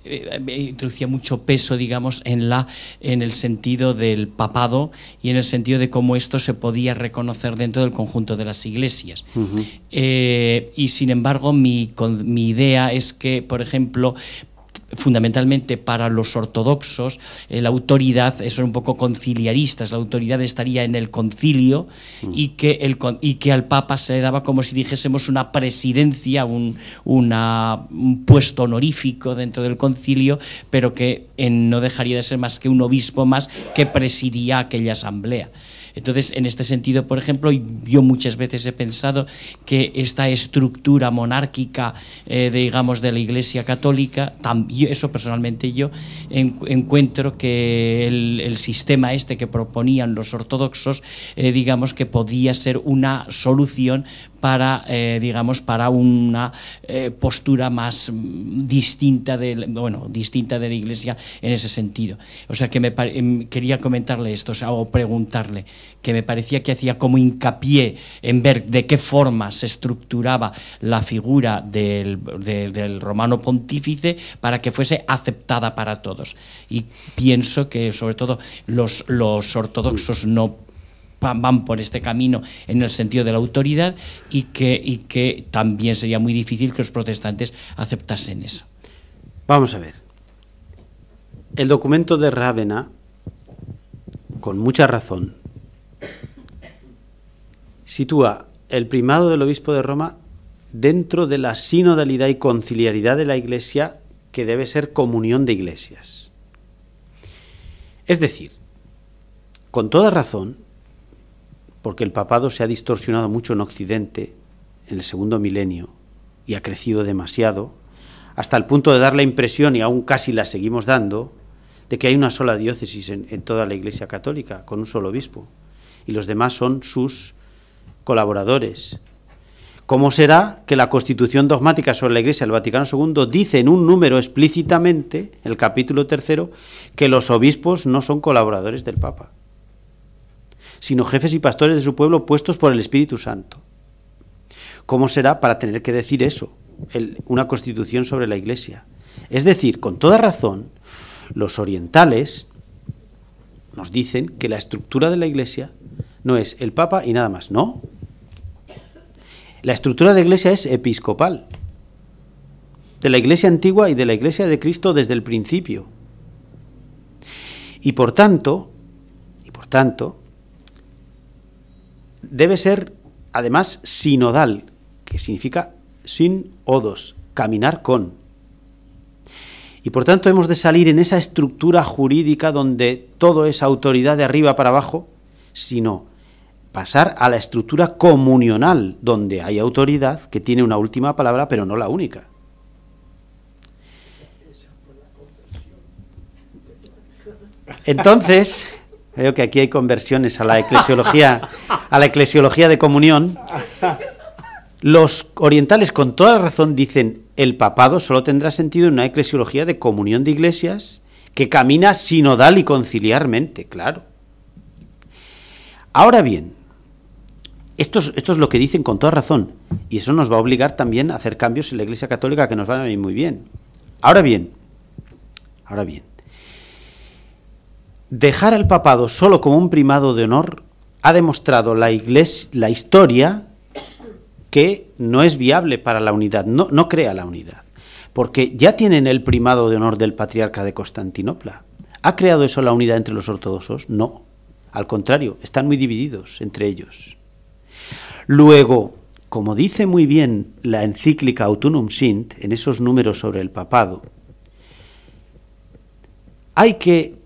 eh, eh, introducía mucho peso, digamos, en, la, en el sentido del papado y en el sentido de cómo esto se podía reconocer dentro del conjunto de las iglesias. Eh, y sin embargo, mi, mi idea es que, por ejemplo, fundamentalmente para los ortodoxos, eh, la autoridad, eso es un poco conciliaristas, la autoridad estaría en el concilio y, mm. que y que al Papa se le daba como si dijésemos una presidencia, un, puesto honorífico dentro del concilio, pero que no dejaría de ser más que un obispo más que presidía aquella asamblea. Entonces, en este sentido, por ejemplo, yo muchas veces he pensado que esta estructura monárquica, eh, digamos, de la Iglesia Católica, eso personalmente yo encuentro que el, sistema este que proponían los ortodoxos, eh, digamos, que podía ser una solución para, eh, digamos, para una postura más distinta de, distinta de la Iglesia en ese sentido. O sea, que me em, quería comentarle esto, o, sea, o preguntarle que me parecía que hacía como hincapié en ver de qué forma se estructuraba la figura del, romano pontífice para que fuese aceptada para todos. Y pienso que sobre todo los, ortodoxos no van por este camino en el sentido de la autoridad y y que también sería muy difícil que los protestantes aceptasen eso. Vamos a ver. El documento de Rávena, con mucha razón, sitúa el primado del obispo de Roma dentro de la sinodalidad y conciliaridad de la Iglesia que debe ser comunión de iglesias. Es decir, con toda razón, porque el papado se ha distorsionado mucho en Occidente en el segundo milenio y ha crecido demasiado, hasta el punto de dar la impresión, y aún casi la seguimos dando, de que hay una sola diócesis en, toda la Iglesia católica, con un solo obispo y los demás son sus colaboradores. ¿Cómo será que la Constitución dogmática sobre la Iglesia del Vaticano II dice en un número explícitamente, el capítulo tercero, que los obispos no son colaboradores del Papa, sino jefes y pastores de su pueblo puestos por el Espíritu Santo? ¿Cómo será para tener que decir eso, una Constitución sobre la Iglesia? Es decir, con toda razón, los orientales nos dicen que la estructura de la Iglesia no es el Papa y nada más, no. La estructura de la Iglesia es episcopal, de la Iglesia antigua y de la Iglesia de Cristo desde el principio. Y por tanto, y por tanto, debe ser además sinodal, que significa sin odos, caminar con. Y por tanto hemos de salir en esa estructura jurídica donde todo es autoridad de arriba para abajo, sino pasar a la estructura comunional, donde hay autoridad que tiene una última palabra, pero no la única. Entonces, veo que aquí hay conversiones a la eclesiología, a la eclesiología de comunión. Los orientales con toda razón dicen, el papado solo tendrá sentido en una eclesiología de comunión de iglesias que camina sinodal y conciliarmente, claro. Ahora bien, esto es, lo que dicen con toda razón. Y eso nos va a obligar también a hacer cambios en la Iglesia Católica que nos van a ir muy bien. Ahora bien, ahora bien, dejar al papado solo como un primado de honor ha demostrado la, iglesia, la historia que no es viable para la unidad, no, no crea la unidad, porque ya tienen el primado de honor del patriarca de Constantinopla. ¿Ha creado eso la unidad entre los ortodoxos? No, al contrario, están muy divididos entre ellos. Luego, como dice muy bien la encíclica Autunum Sint, en esos números sobre el papado, hay que,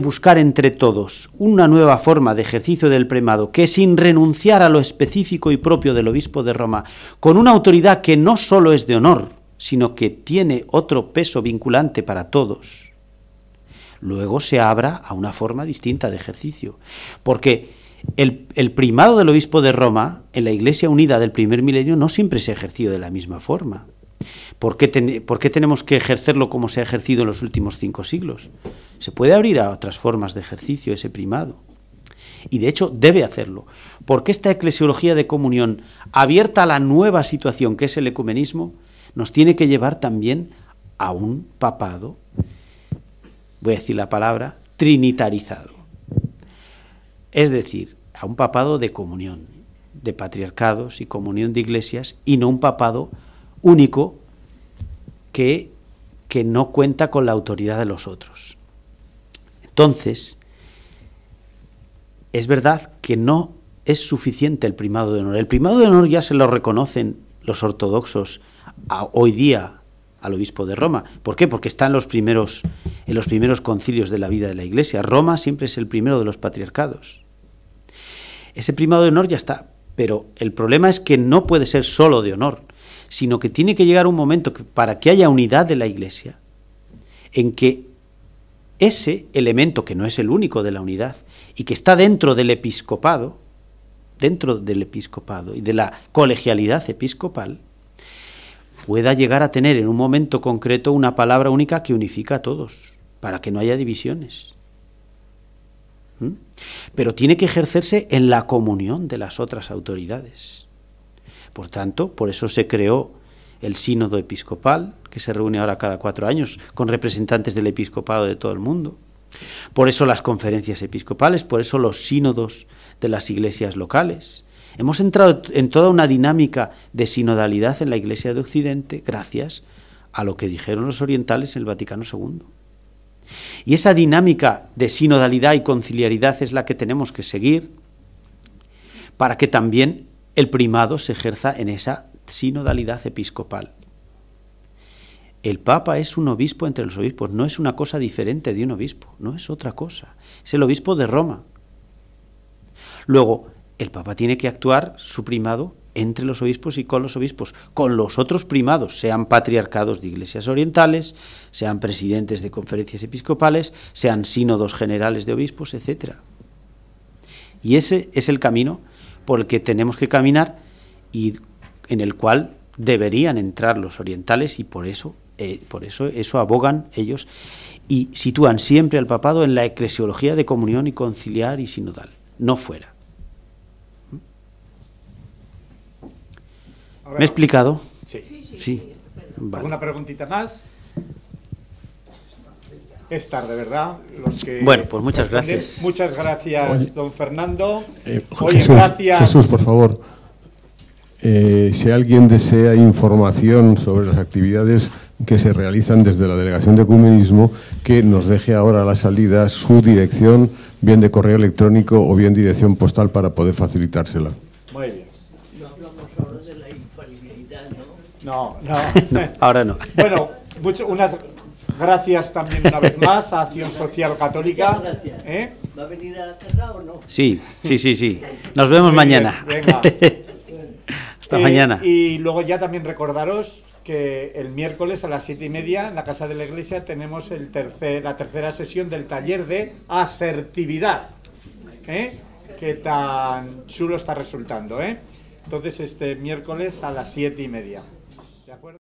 buscar entre todos una nueva forma de ejercicio del premado que sin renunciar a lo específico y propio del obispo de Roma, con una autoridad que no solo es de honor, sino que tiene otro peso vinculante para todos, luego se abra a una forma distinta de ejercicio. Porque el, primado del obispo de Roma en la Iglesia Unida del primer milenio no siempre se ha ejercido de la misma forma. ¿Por qué, tenemos que ejercerlo como se ha ejercido en los últimos cinco siglos? Se puede abrir a otras formas de ejercicio ese primado. Y de hecho debe hacerlo, porque esta eclesiología de comunión, abierta a la nueva situación que es el ecumenismo, nos tiene que llevar también a un papado, voy a decir la palabra, trinitarizado es decir, a un papado de comunión, de patriarcados y comunión de iglesias, y no un papado único que, que no cuenta con la autoridad de los otros. Entonces, es verdad que no es suficiente el primado de honor. El primado de honor ya se lo reconocen los ortodoxos hoy día al obispo de Roma. ¿Por qué? Porque está los, primeros, en los primeros concilios de la vida de la Iglesia. Roma siempre es el primero de los patriarcados. Ese primado de honor ya está, pero el problema es que no puede ser solo de honor, sino que tiene que llegar un momento para que haya unidad de la Iglesia, en que ese elemento, que no es el único de la unidad, y que está dentro del episcopado, dentro del episcopado y de la colegialidad episcopal, pueda llegar a tener en un momento concreto una palabra única que unifica a todos, para que no haya divisiones pero tiene que ejercerse en la comunión de las otras autoridades. Por tanto, por eso se creó el sínodo episcopal, que se reúne ahora cada cuatro años con representantes del episcopado de todo el mundo. Por eso las conferencias episcopales, por eso los sínodos de las iglesias locales. Hemos entrado en toda una dinámica de sinodalidad en la Iglesia de Occidente gracias a lo que dijeron los orientales en el Vaticano II. Y esa dinámica de sinodalidad y conciliaridad es la que tenemos que seguir para que también el primado se ejerza en esa sinodalidad episcopal. El Papa es un obispo entre los obispos, no es una cosa diferente de un obispo, no es otra cosa, es el obispo de Roma. Luego, el Papa tiene que actuar su primado entre los obispos y con los obispos, con los otros primados, sean patriarcados de iglesias orientales, sean presidentes de conferencias episcopales, sean sínodos generales de obispos, etc. Y ese es el camino por el que tenemos que caminar y en el cual deberían entrar los orientales y por eso, eh, por eso, eso abogan ellos y sitúan siempre al papado en la eclesiología de comunión y conciliar y sinodal, no fuera. ¿Me he explicado? Sí. sí. ¿Alguna preguntita más? Es tarde, ¿verdad? bueno, pues muchas gracias. Muchas gracias, don Fernando. Eh, Jesús, gracias. Jesús, por favor. Eh, si alguien desea información sobre las actividades que se realizan desde la Delegación de Ecumenismo, que nos deje ahora a la salida su dirección, bien de correo electrónico o bien dirección postal para poder facilitársela. Muy bien. No, no. ahora no. Bueno, mucho, unas gracias también una vez más a Acción Social Católica. gracias. ¿eh? ¿Va a venir a la o no? Sí, sí, sí, sí. Nos vemos mañana. Hasta mañana. Eh, y luego ya también recordaros que el miércoles a las siete y media en la Casa de la Iglesia tenemos el la tercera sesión del taller de asertividad, ¿eh? que tan chulo está resultando. ¿eh? Entonces este miércoles a las siete y media.